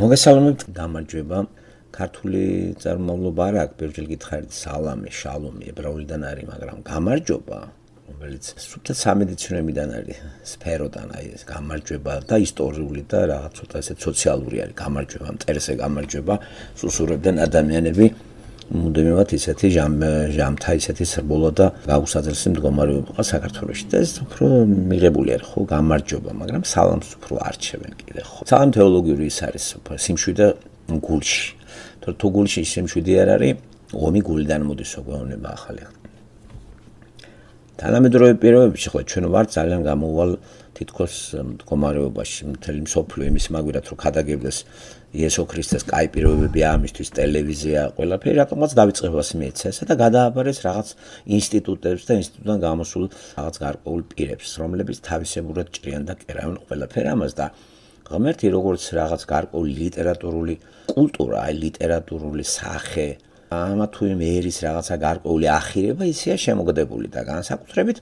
მოგესალმებით გამარჯობა ქართული წარმომავლობა არ აქვს ბევრჯერ გითხარით სალამი შალომი ებრაულიდან არის მაგრამ გამარჯობა რომელიც სუფთა სამედიცინოებიდან არის სფეროდან აი ეს გამარჯობა და ისტორიული და რაღაც ცოტა ესე სოციალური არის გამარჯობა მტერზე გამარჯობა სუსურებდნენ ადამიანები მუდმივად ისეთი ჟამ ჟამთა ისეთი სრბოლა და გაუსაძლესი მდგომარეობა საქართველოსში და ეს უფრო მიღებული არის ხო გამარჯობა მაგრამ სალამს უფრო არჩევენ კიდე ხო სალამ თეოლოგიური ის არის უფრო სიმშვიდე გულში თუ გულში სიმშვიდე არ არის ომი გულიდან მოდის ოგონება ახალი თანამედროვე პირობებში ხო ჩვენ ვართ ძალიან გამოვალ თითქოს მდგომარეობაში მთელი მსოფლიო იმის მაგვირად რომ ხადაგებდეს იესო ქრისტეს кайპირობები ამისთვის ტელევიზია ყველაფერი რატომაც დაიწყებას მეცეს და გადააბარეს რაღაც ინსტიტუტებს და ინსტიტუტიდან გამოსულ რაღაც გარკვეულ პირებს რომლებიც თავისებურად ჭრიან და კერავენ ყველაფერ ამას და ღმერთი როგორც რაღაც გარკვეულ ლიტერატურული კულტურა აი ლიტერატურული სახე ამა თუ იმ ერის რაღაცა გარკვეული ახირება ისეა შემოგდებული და განსაკუთრებით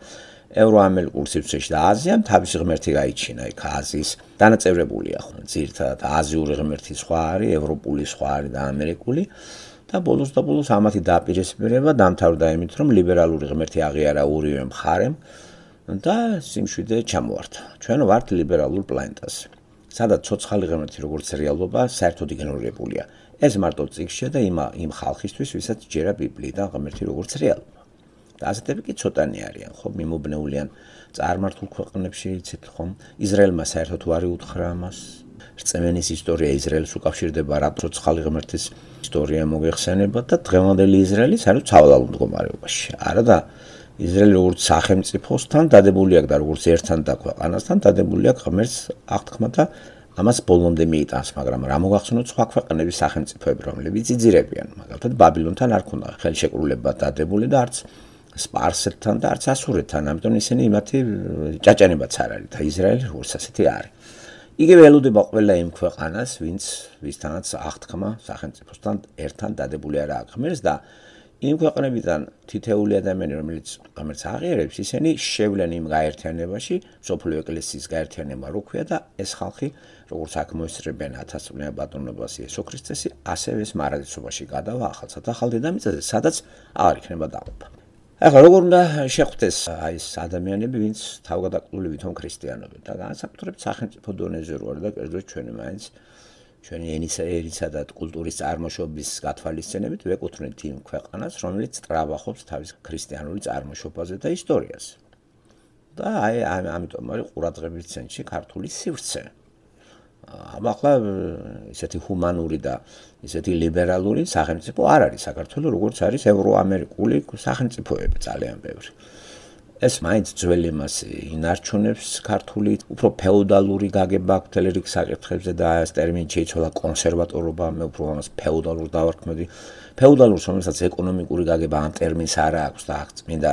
ევროამერიკულ სივრცეში და აზიამ თავისი ღმერთი გაიჩინა იქ აზიის დანაწევრებულია ხო ზირთად აზიური ღმერთი სხვა არის ევროპული სხვა არის და ამერიკული და ბოლოს და ბოლოს ამათი დაპირისპირება დამთავრდა იმით რომ ლიბერალური ღმერთი აღიარა ორივე მხარემ და სიმშვიდე ჩამოართა ჩვენ ვართ ლიბერალურ პლანეტაზე სადაც ცოცხალი ღმერთი როგორც რეალობა საერთოდ იგნორირებულია ეს მარტო ციკშია და იმ იმ ხალხისთვის ვისაც ჯერა ბიბლიიდან ღმერთი როგორც რეალობა და ასეთები კი ცოტანი არიან, ხო, მიმობნეულიან წარმართულ ქვეყნებში, იცით ხომ? ისრაელმა საერთოდ ვარი უთხრა ამას. რწმენის ისტორია ისრაელს უკავშირდება რაღაც ხალხი ღმერთის ისტორია მოგეხსენება და დღევანდელი ისრაელი საერთოდ ცავალ მდგომარეობაში. არა და ისრაელი როგორც სახელმწიფოსთან დადებული აქვს და როგორც ერთთან და ქვეყანასთან დადებული აქვს ღმერთს აღთქმათა ამას ბოლომდე მიიტანს, მაგრამ რა მოგახსენოთ სხვა ქვეყნების სახელმწიფოებს, რომლებიც იძირებიან, მაგალითად ბაბილონთან არ ქონდა ხელშეკრულება დადებული და არც სპარსეთთან და არც ასურეთთან, ამიტომ ისინი იმათი ჭაჭანებაც არ არის და ისრაელი როგორც ასეთი არის. იგივე ელოდება ყველა იმ ქვეყანას, ვინც ვისთანაც ახთქმა სახელმწიფოსთან ერთთან დადებული არა აქმერს და იმ ქვეყნებიდან თითეული ადამიანი, რომელიც ამერც აღიერებს, ისინი შევლენ იმ გაერთიანებაში, სოფლიო ეკლესიის გაერთიანება როქვია და ეს ხალხი, როგორც აქ მოესწრებენ 1000 წლების ბატონობას იესო ქრისტესის, ასევე მარადისობაში გადავა ახალსა და ახალ დედამიწაზე, სადაც არ იქნება დაყოფა. ახლა როგორ უნდა შეხვდეს აი ეს ადამიანები, ვინც თავგადაკლული თვითონ ქრისტიანობენ და განსაკუთრებით სახელმწიფო დონეზე როარ და კერძოდ ჩვენი მაინც ჩვენი ენისა, ერისა და კულტურის წარმოშობის გათვალისწინებით ვეკუთვნით იმ ქვეყანას, რომელიც ტრაბახობს თავის ქრისტიანული წარმოშობაზე და ისტორიას. და აი ამიტომ არის ყურადღების ცენტრი ქართული სივრცე. აბა ახლა ესეთი ჰუმანური და ესეთი ლიბერალური სახელმწიფო არ არის საქართველოს როგორც არის ევროამერიკული სახელმწიფოები ძალიან ბევრი ეს მაინც ძველი მას ინარჩუნებს ქართული უფრო ფეოდალური გაგება აქვს თელერიკ საკითხებზე და ეს ტერმინი შეიცვალა კონსერვატორობა მე უფრო ამას ფეოდალურ დავარქმევი ფეოდალურს რომელსაც ეკონომიკური გაგება ამ ტერმინს არ აქვს და აღწმინდა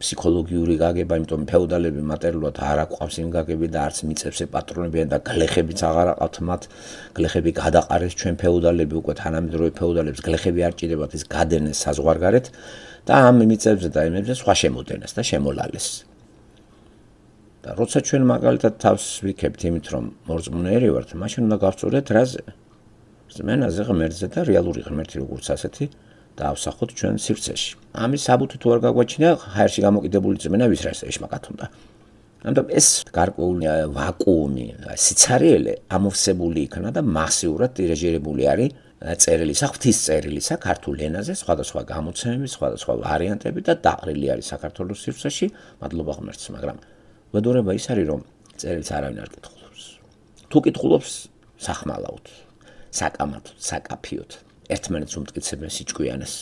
ფსიქოლოგიური გაგება, იმიტომ ფეოდალები მატერიალურად არ აყვავს იმ გაგები და არც მიწებს ეპატრონებიან და გლეხებიც აღარ აყავთ მათ. გლეხები გადაყარეს ჩვენ ფეოდალები უკვე თანამედროვე ფეოდალებს გლეხები არ ჭირდებათ ეს გადენეს საზღვარგარეთ და ამ მიწებს და იმებს სხვა შემოდენას და შემოლალეს. და როცა ჩვენ მაგალითად თავს ვიქებთ იმით რომ მორწმუნეები ვართ, მაშინ უნდა გავწურეთ რაზე. ზმენაზე ღმერთზე და რეალური ღმერთი როგორც ასეთი დავსახოთ ჩვენ სივრცეში. ამის საბუთი თუ არ გაგვაჩინა, ჰაერში გამოკიდებული ძმენა ვის რა ეს მაგათუნდა. ანუ ეს გარკვეული ვაკუუმი, სიცარიელე ამოვსებული იქნა და მასიურად დირიჟირებული არის წერილი საფთის წერილი საქართველოს ენაზე, სხვადასხვა გამოცემები, სხვადასხვა ვარიანტები და დაყრილი არის საქართველოს სივრცეში, მადლობა ღმერთს, მაგრამ ვედორება ის არის რომ წერილს არავინ არ კითხულობს. თუ კითხულობს, სახმალავთ. საკამათ, საკაფიოთ. ერთმანეთს უმტკიცებენ სიჭკვიანეს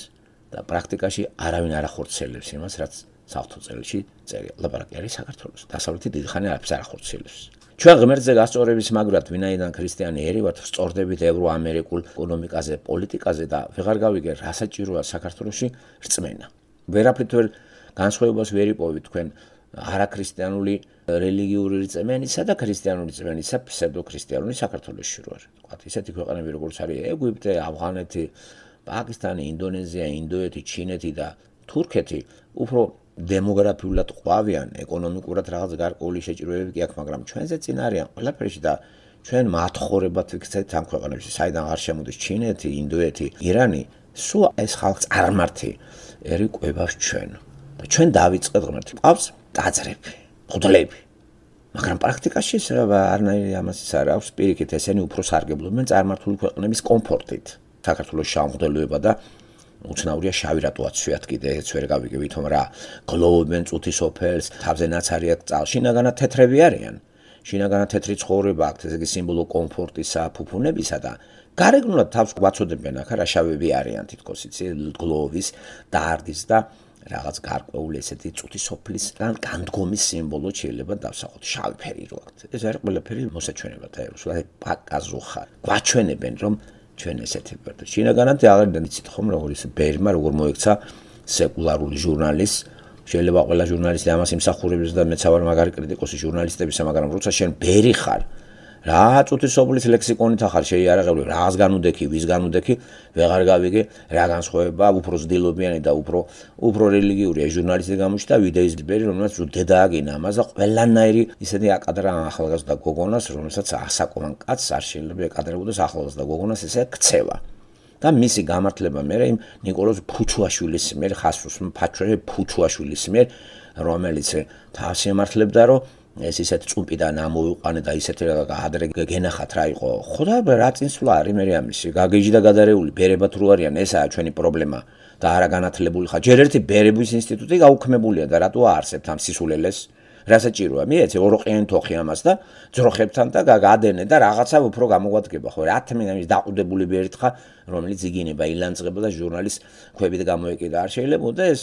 და პრაქტიკაში არავინ არ ახორცელებს იმას, რაც საფრთხო წელში წერია. ლაპარაკი არის საქართველოს. დასავლეთი დიდხანი არაფერს არ ახორცელებს. ჩვენ ღმერთზე გასწორების მაგრად ვინაიდან ქრისტიანი ერივართ სწორდებით ევროამერიკულ ეკონომიკაზე, პოლიტიკაზე და ვეღარ გავიგე რა საჭიროა საქართველოსში რწმენა. ვერაფრით ვერ განსხვავებას ვერ იპოვი თქვენ არაქრისტიანული რელიგიური რწმენისა და ქრისტიანული რწმენისა ფსევდოქრისტიანული საქართველოსში როარ. თქვათ, ისეთი ქვეყნები როგორც არის ეგვიპტე, ავღანეთი, პაკისტანი, ინდონეზია, ინდოეთი, ჩინეთი და თურქეთი უფრო დემოგრაფიულად ყვავიან, ეკონომიკურად რაღაც გარკვეული შეჭრები კი აქვს, მაგრამ ჩვენზე წინ არიან ყველაფერში და ჩვენ მათხოვრებად ვიქცეთ ამ ქვეყნებში, საიდან არ შემოდის ჩინეთი, ინდოეთი, ირანი, სულ ეს ხალხს არ მართი, ერიკვევავს ჩვენ. და ჩვენ დავიწყეთ ღმერთს, ყავს, დაძრებს. ღვთლები. მაგრამ პრაქტიკაში ეს არანაირი ამასიც არ აქვს, პირიქით ესენი უფრო სარგებლობენ წარმართული ქვეყნების კომფორტით. საქართველოს შამღდელობა და უცნაურია შავი რატო აცვიათ კიდე ეს ვერ გავიგე ვითომ რა გლობენ წუთის ოფელს თავზე ნაცარია წალში ნაგანა თეთრები არიან შინაგანა თეთრი ცხოვრება აქვთ ესე იგი სიმბოლო კომფორტისა ფუფუნებისა და გარეგნულად თავს გვაცოდებენ ახლა რა შავები არიან თითქოს იცი გლოვის დაარდის და არდის და რაღაც გარკვეული ესეთი წუთი სოფლის ან განდგომის სიმბოლო შეიძლება დავსახოთ შავი ფერი რო აქვს ეს არის ყველაფერი მოსაჩვენებელთა ეს რა პაკაზოხა გვაჩვენებენ რომ ჩვენ ესეთი ვართ შინაგანად აღარ დამიცით ხომ როგორ ის ბერმა როგორ მოექცა სეკულარული ჟურნალის შეიძლება ყველა ჟურნალისტი ამას იმსახურებს და მეც ვარ მაგარი კრიტიკოსი ჟურნალისტებისა მაგრამ როცა შენ ბერი ხარ რა წუთისობლის ლექსიკონით ახალ შეიარაღებული, რაღაც განუდექი, ვის განუდექი, ვეღარ გავიგე, რა განსხვავება, უფრო ზდილობიანი და უფრო უფრო რელიგიური ჟურნალისტი გამოჩნდა ვიდეის ბერი, რომელსაც დედააგინა ამაზე ყველანაირი ისეთი აკადრა ახალგაზრდა გოგონას, რომელსაც ასაკოვან კაცს არ შეიძლება ეკადრებოდეს ახალგაზრდა გოგონას ესე ქცევა. და მისი გამართლება მე იმ نيكოლოზ ფუჩუაშვილის მიერ ხასუსმ ფაჩრე ფუჩუაშვილის მიერ რომელიც თავს ემართლებდა რომ ეს ისეთ წუმპიდან ამოიყანე და ისეთ რაღაცა ადრე გენახათ რა იყო. ხო და რა წინსვლა არის მე ამისი? გაგიჟი და გადარეული ბერება თუ არიან, ესაა ჩვენი პრობლემა. და არა განათლებული ხარ. ჯერ ერთი ბერების ინსტიტუტი გაუქმებულია და რატო არსებთ ამ სისულელეს? რა საჭიროა? მე ეცე ოროყიან თოხი ამას და ძროხებთან და გადენე და რაღაცა უფრო გამოგვადგება ხო? 10 მინამის დაყუდებული ბერით ხარ, რომელიც იგინება ილანძღება და ჟურნალის ქვებით გამოეკიდა. არ შეიძლება და ეს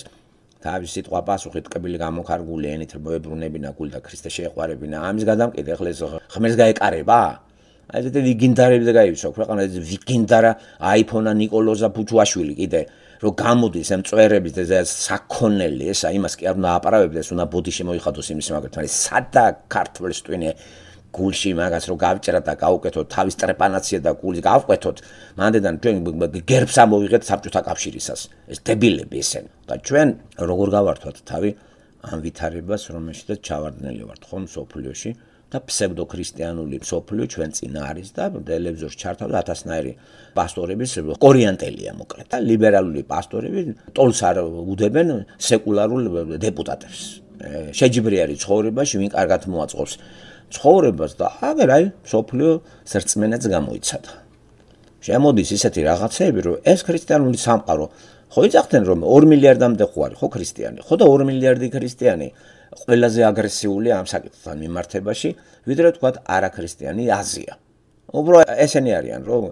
თავის სიტყვა პასუხი ტკბილი გამოხარგული ენით მოებრუნებინა გულ და ქრისტე შეეყარებინა ამის გადამკეთ ეხლა ეს ღმერთს გაეკარება აი ესეთი ვიგინდარები და გაივსო ქვეყანაზე ვიგინდარა აიფონა نيكოლოზა ფუჩუაშვილი კიდე რო გამოდის ამ წვერების და ეს საქონელი ესა იმას კი არ უნდა აპარავებდეს უნდა ბოდიში მოიხადოს იმის მაგრამ ეს სადა ქართველს ტვინე გულში მაგას რომ გავჭერა და გავუკეთოთ თავის ტრეპანაცია და გულს გავყვეთოთ მანდედან ჩვენ გერბს ამოვიღეთ საბჭოთა კავშირისას ეს დებილები ესენ და ჩვენ როგორ გავართვათ თავი ამ ვითარებას რომელშიც ჩავარდნილი ვართ ხომ სოფლიოში და ფსევდოქრისტიანული სოფლიო ჩვენ წინა არის და ტელევიზორში ჩართავდა ათასნაირი პასტორების კორიანტელია მოკლედ და ლიბერალური პასტორები ტოლს არ უდებენ სეკულარულ დეპუტატებს შეჯიბრი არის ცხოვრებაში ვინ კარგად მოაწყობს ცხოვრებას და აგერ აი სოფლიო სერწმენაც გამოიცადა. შემოდის ისეთი რაღაცები, რომ ეს ქრისტიანული სამყარო ხო იცახდნენ რომ 2 მილიარდამდე ხო არის ხო ქრისტიანი? ხო და 2 მილიარდი ქრისტიანი ყველაზე აგრესიული ამ საკითხთან მიმართებაში, ვიდრე თქვათ არაქრისტიანი აზია. უბრალოდ ესენი არიან, რომ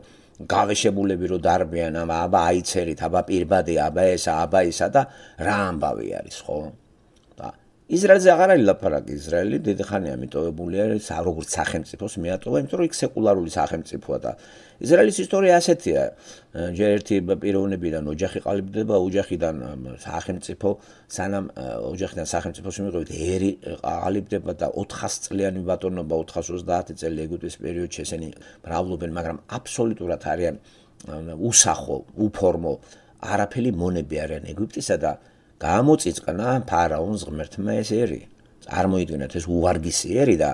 გავეშებულები რო დარბიან, აბა აიცერით, აბა პირბადე, აბა ესა, აბა ისა და რა ამბავი არის ხო? ისრაელზე აღარ არის ლაფარაკი ისრაელი დიდი ხანია მიტოვებული არის როგორც სახელმწიფოს მეატოვა იმიტომ რომ იქ სეკულარული სახელმწიფოა და ისრაელის ისტორია ასეთია ჯერ ერთი პიროვნებიდან ოჯახი ყალიბდება ოჯახიდან სახელმწიფო სანამ ოჯახიდან სახელმწიფოში მიყვეთ ერი ყალიბდება და 400 წლიანი ბატონობა 430 წელი ეგვიპტის პერიოდში ესენი მრავლობენ მაგრამ აბსოლუტურად არიან უსახო უფორმო არაფერი მონები არიან ეგვიპტისა და გამოწიწკნა ფარაონს ღმერთმა ეს ერი. წარმოიდგინეთ ეს უვარგისი ერი და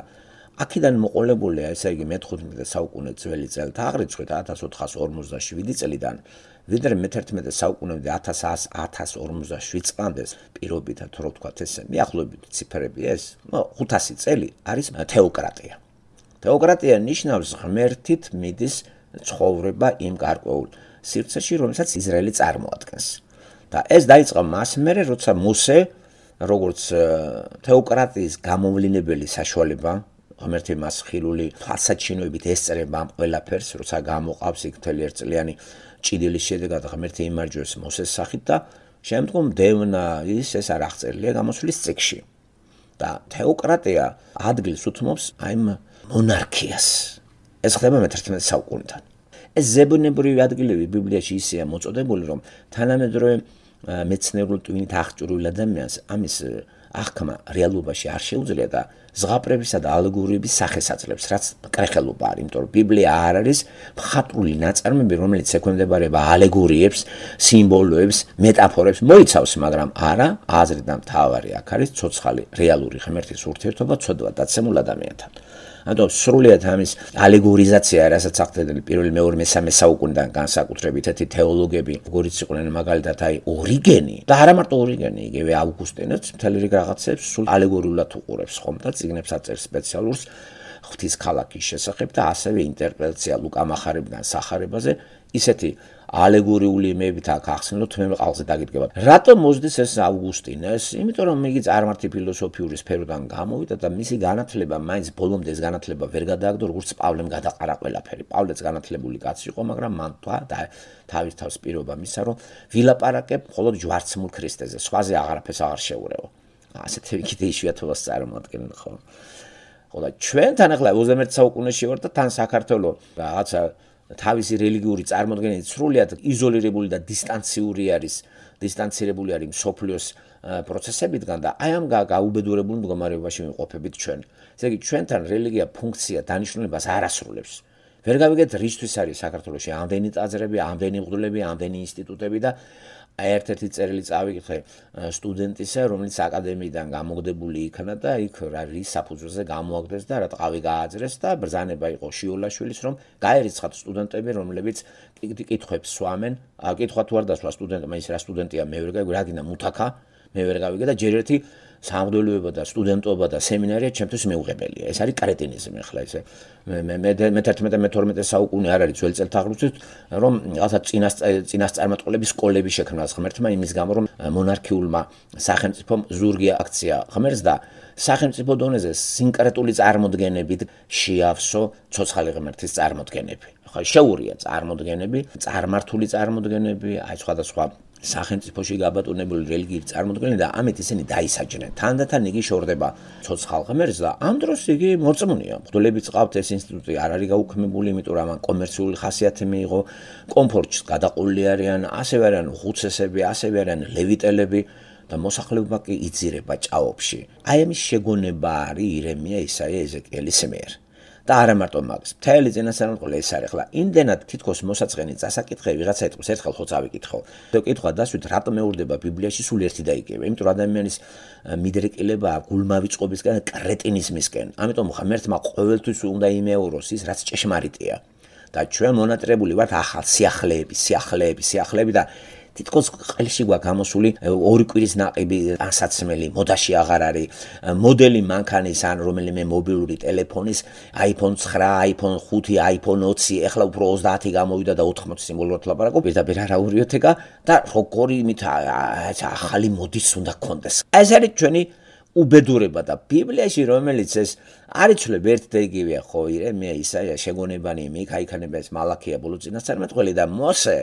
აქედან მოყოლებულია, ესე იგი მე-15 საუკუნე ძველი წელთ აღრიცხვით 1457 წლიდან, ვიდრე მე-11 საუკუნემდე 1100-1057 წამდე პირობითად რო თქვა ესე, მეახლოებით ციფრები ეს, ნუ 500 წელი არის თეოკრატია. თეოკრატია ნიშნავს ღმერთით მიდის ცხოვრება იმ გარკვეულ სივრცეში, რომელსაც ისრაელი წარმოადგენს. და ეს დაიწყო მას მერე როცა მოსე როგორც თეოკრატიის გამოვლენებელი საშუალება ამერთი მას ხილული ფასაჩინოებით ესწრება ყველაფერს როცა გამოყავს იქ მთელი ერთლიანი ჭიდილის შედეგად ღმერთი იმარჯვებს მოსეს სახით და შემდგომ დევნა ის ეს არ აღწერილია გამოსვლის წიგში და თეოკრატია ადგილს უთმობს აიმ მონარქიას ეს ხდება მე-11 საუკუნიდან ეს ზებუნებრივი ადგილები ბიბლიაში ისეა მოწოდებული რომ თანამედროვე მეცნიერულ ტვინით აღჭურვილ ადამიანს ამის ახქმა რეალობაში არ შეუძლია და ზღაპრებისა და ალგორითმების სახესაცლებს, რაც კრეხელობა არის, იმიტომ რომ ბიბლია არ არის მხატვრული ნაწარმები, რომელიც ექვემდებარება ალეგორიებს, სიმბოლოებს, მეტაფორებს, მოიცავს, მაგრამ არა აზრი და მთავარი აქ არის ცოცხალი რეალური ღმერთის ურთიერთობა ცოდვა და ცემულ ადამიანთან. ანუ სრულიად ამის ალეგორიზაცია, რასაც ახდენენ პირველი, მეორე, მესამე საუკუნიდან განსაკუთრებით ეთი თეოლოგები, როგორიც იყვნენ მაგალითად აი ორიგენი და არა მარტო ორიგენი, იგივე ავგუსტინეც, მთელი რიგ რაღაცებს სულ ალეგორიულად უყურებს ხომ და წიგნებს აწერს სპეციალურს ღვთის ქალაქის შესახებ და ასევე ინტერპრეტაცია ლუკა მახარებიდან სახარებაზე, ისეთი ალეგორიული იმებით აქ ახსენოთ, მე ყალზე დაგიდგება. რატომ მოძდეს ეს ავგუსტინეს? იმიტომ რომ იგი წარმართი ფილოსოფიური სფეროდან გამოვიდა და მისი განათლება მაინც ბოლომდე ეს განათლება ვერ გადააგდო, როგორც პავლემ გადაყარა ყველაფერი. პავლეც განათლებული კაცი იყო, მაგრამ მან თვა და თავის თავს პირობა მისა, რომ ვილაპარაკებ მხოლოდ ჯვარცმულ ქრისტეზე, სხვაზე აღარაფერს აღარ შეურევო. ასეთი ვიკიდე შეათავას წარმოადგენენ ხო? ყველა ჩვენთან ახლა 21 საუკუნეში ვარ და თან საქართველოს რაღაცა თავისი რელიგიური წარმოდგენით სრულიად იზოლირებული და დისტანციური არის დისტანცირებული არის სოფლიოს პროცესებიდან და აი ამ გაუბედურებულ მდგომარეობაში ვიმყოფებით ჩვენ. ესე იგი ჩვენთან რელიგია ფუნქცია დანიშნულებას არ ასრულებს. ვერ გავიგეთ რისთვის არის საქართველოსი ამდენი წაზრები, ამდენი მღვდლები, ამდენი ინსტიტუტები და აი ერთ-ერთი წერილი წავიკითხე სტუდენტისა, რომელიც აკადემიიდან გამოგდებული იქნა და იქ რის საფუძველზე გამოაგდეს და რა ტყავი გააძრეს და ბრძანება იყო შიოლაშვილის რომ გაერიცხათ სტუდენტები, რომლებიც კითხვებს სვამენ, აკითხა თუ არ დასვა სტუდენტმა ის რა სტუდენტია მე ვერ გავიგე, რა გინდა მუთაკა, მე ვერ გავიგე და ჯერ ერთი სამღვდელოება და სტუდენტობა და სემინარია ჩემთვის მეუღებელია. ეს არის კრეტინიზმი ხლა ესე. მე მე მე 11 მე 12 საუკუნე არ არის ძველ წელთა აღრუსით, რომ რაღაცა წინას წინას წარმატყოლების სკოლები შექმნას ღმერთმა იმის გამო, რომ მონარქიულმა სახელმწიფომ ზურგი აქცია ღმერთს და სახელმწიფო დონეზე სინკრეტული წარმოდგენებით შეავსო ცოცხალი ღმერთის წარმოდგენები. ხა შეურია წარმოდგენები, წარმართული წარმოდგენები, აი სხვადასხვა სახელმწიფოში გაბატონებული რელიგიის წარმოდგენა და ამით ისინი დაისაჯნენ. თანდათან იგი შორდება ცოცხალ ღმერთს და ამ დროს იგი მოწმუნეა. მღვდლები წავთ ეს ინსტიტუტი არ არის გაუქმებული, იმიტომ რომ ამან კომერციული ხასიათი მიიღო. კომფორტში გადაყოლილი არიან, ასევე არიან ხუცესები, ასევე არიან ლევიტელები და მოსახლეობა კი იძირება ჭაობში. აი ამის შეგონება არის ირემია ისაია ეზეკიელის მიერ. და არა მარტო მაგს. მთელი წინასწარმეტყველი ეს არის ახლა. იმდენად თითქოს მოსაწყენი წასაკითხები ვიღაცა ეტყვის, ერთხელ ხო წავიკითხო. და კითხვა დასვით, რატომე ურდება ბიბლიაში სულ ერთი დაიგება? იმიტომ რომ ადამიანის მიდრეკილება გულმავიწყობისგან კრეტინიზმისკენ. ამიტომ ხა მერთმა ყოველთვის უნდა იმეუროს ის, რაც ჭეშმარიტია. და ჩვენ მონატრებული ვართ ახალ სიახლეების, სიახლეების, სიახლეები და თითქოს ყელში გვაქვს გამოსული ორი კვირის ნაყიბი ასაცმელი მოდაში აღარ არის მოდელი მანქანის ან რომელიმე მობილური ტელეფონის iPhone 9, iPhone 5, iPhone 20, ეხლა უფრო 30 გამოვიდა და 80-ში მოლოდ ლაპარაკობ, პირდაპირ არ აურიოთეკა და როგორი იმით ახალი მოდის უნდა კონდეს. ეს არის ჩვენი უბედურება და ბიბლიაში რომელიც ეს არის ჩლებ ერთ და იგივეა ხო, ირემია, ისაია, შეგონებანი, მიქაიქანება ეს მალაქია ბოლო წინასწარმეტყველი და მოსე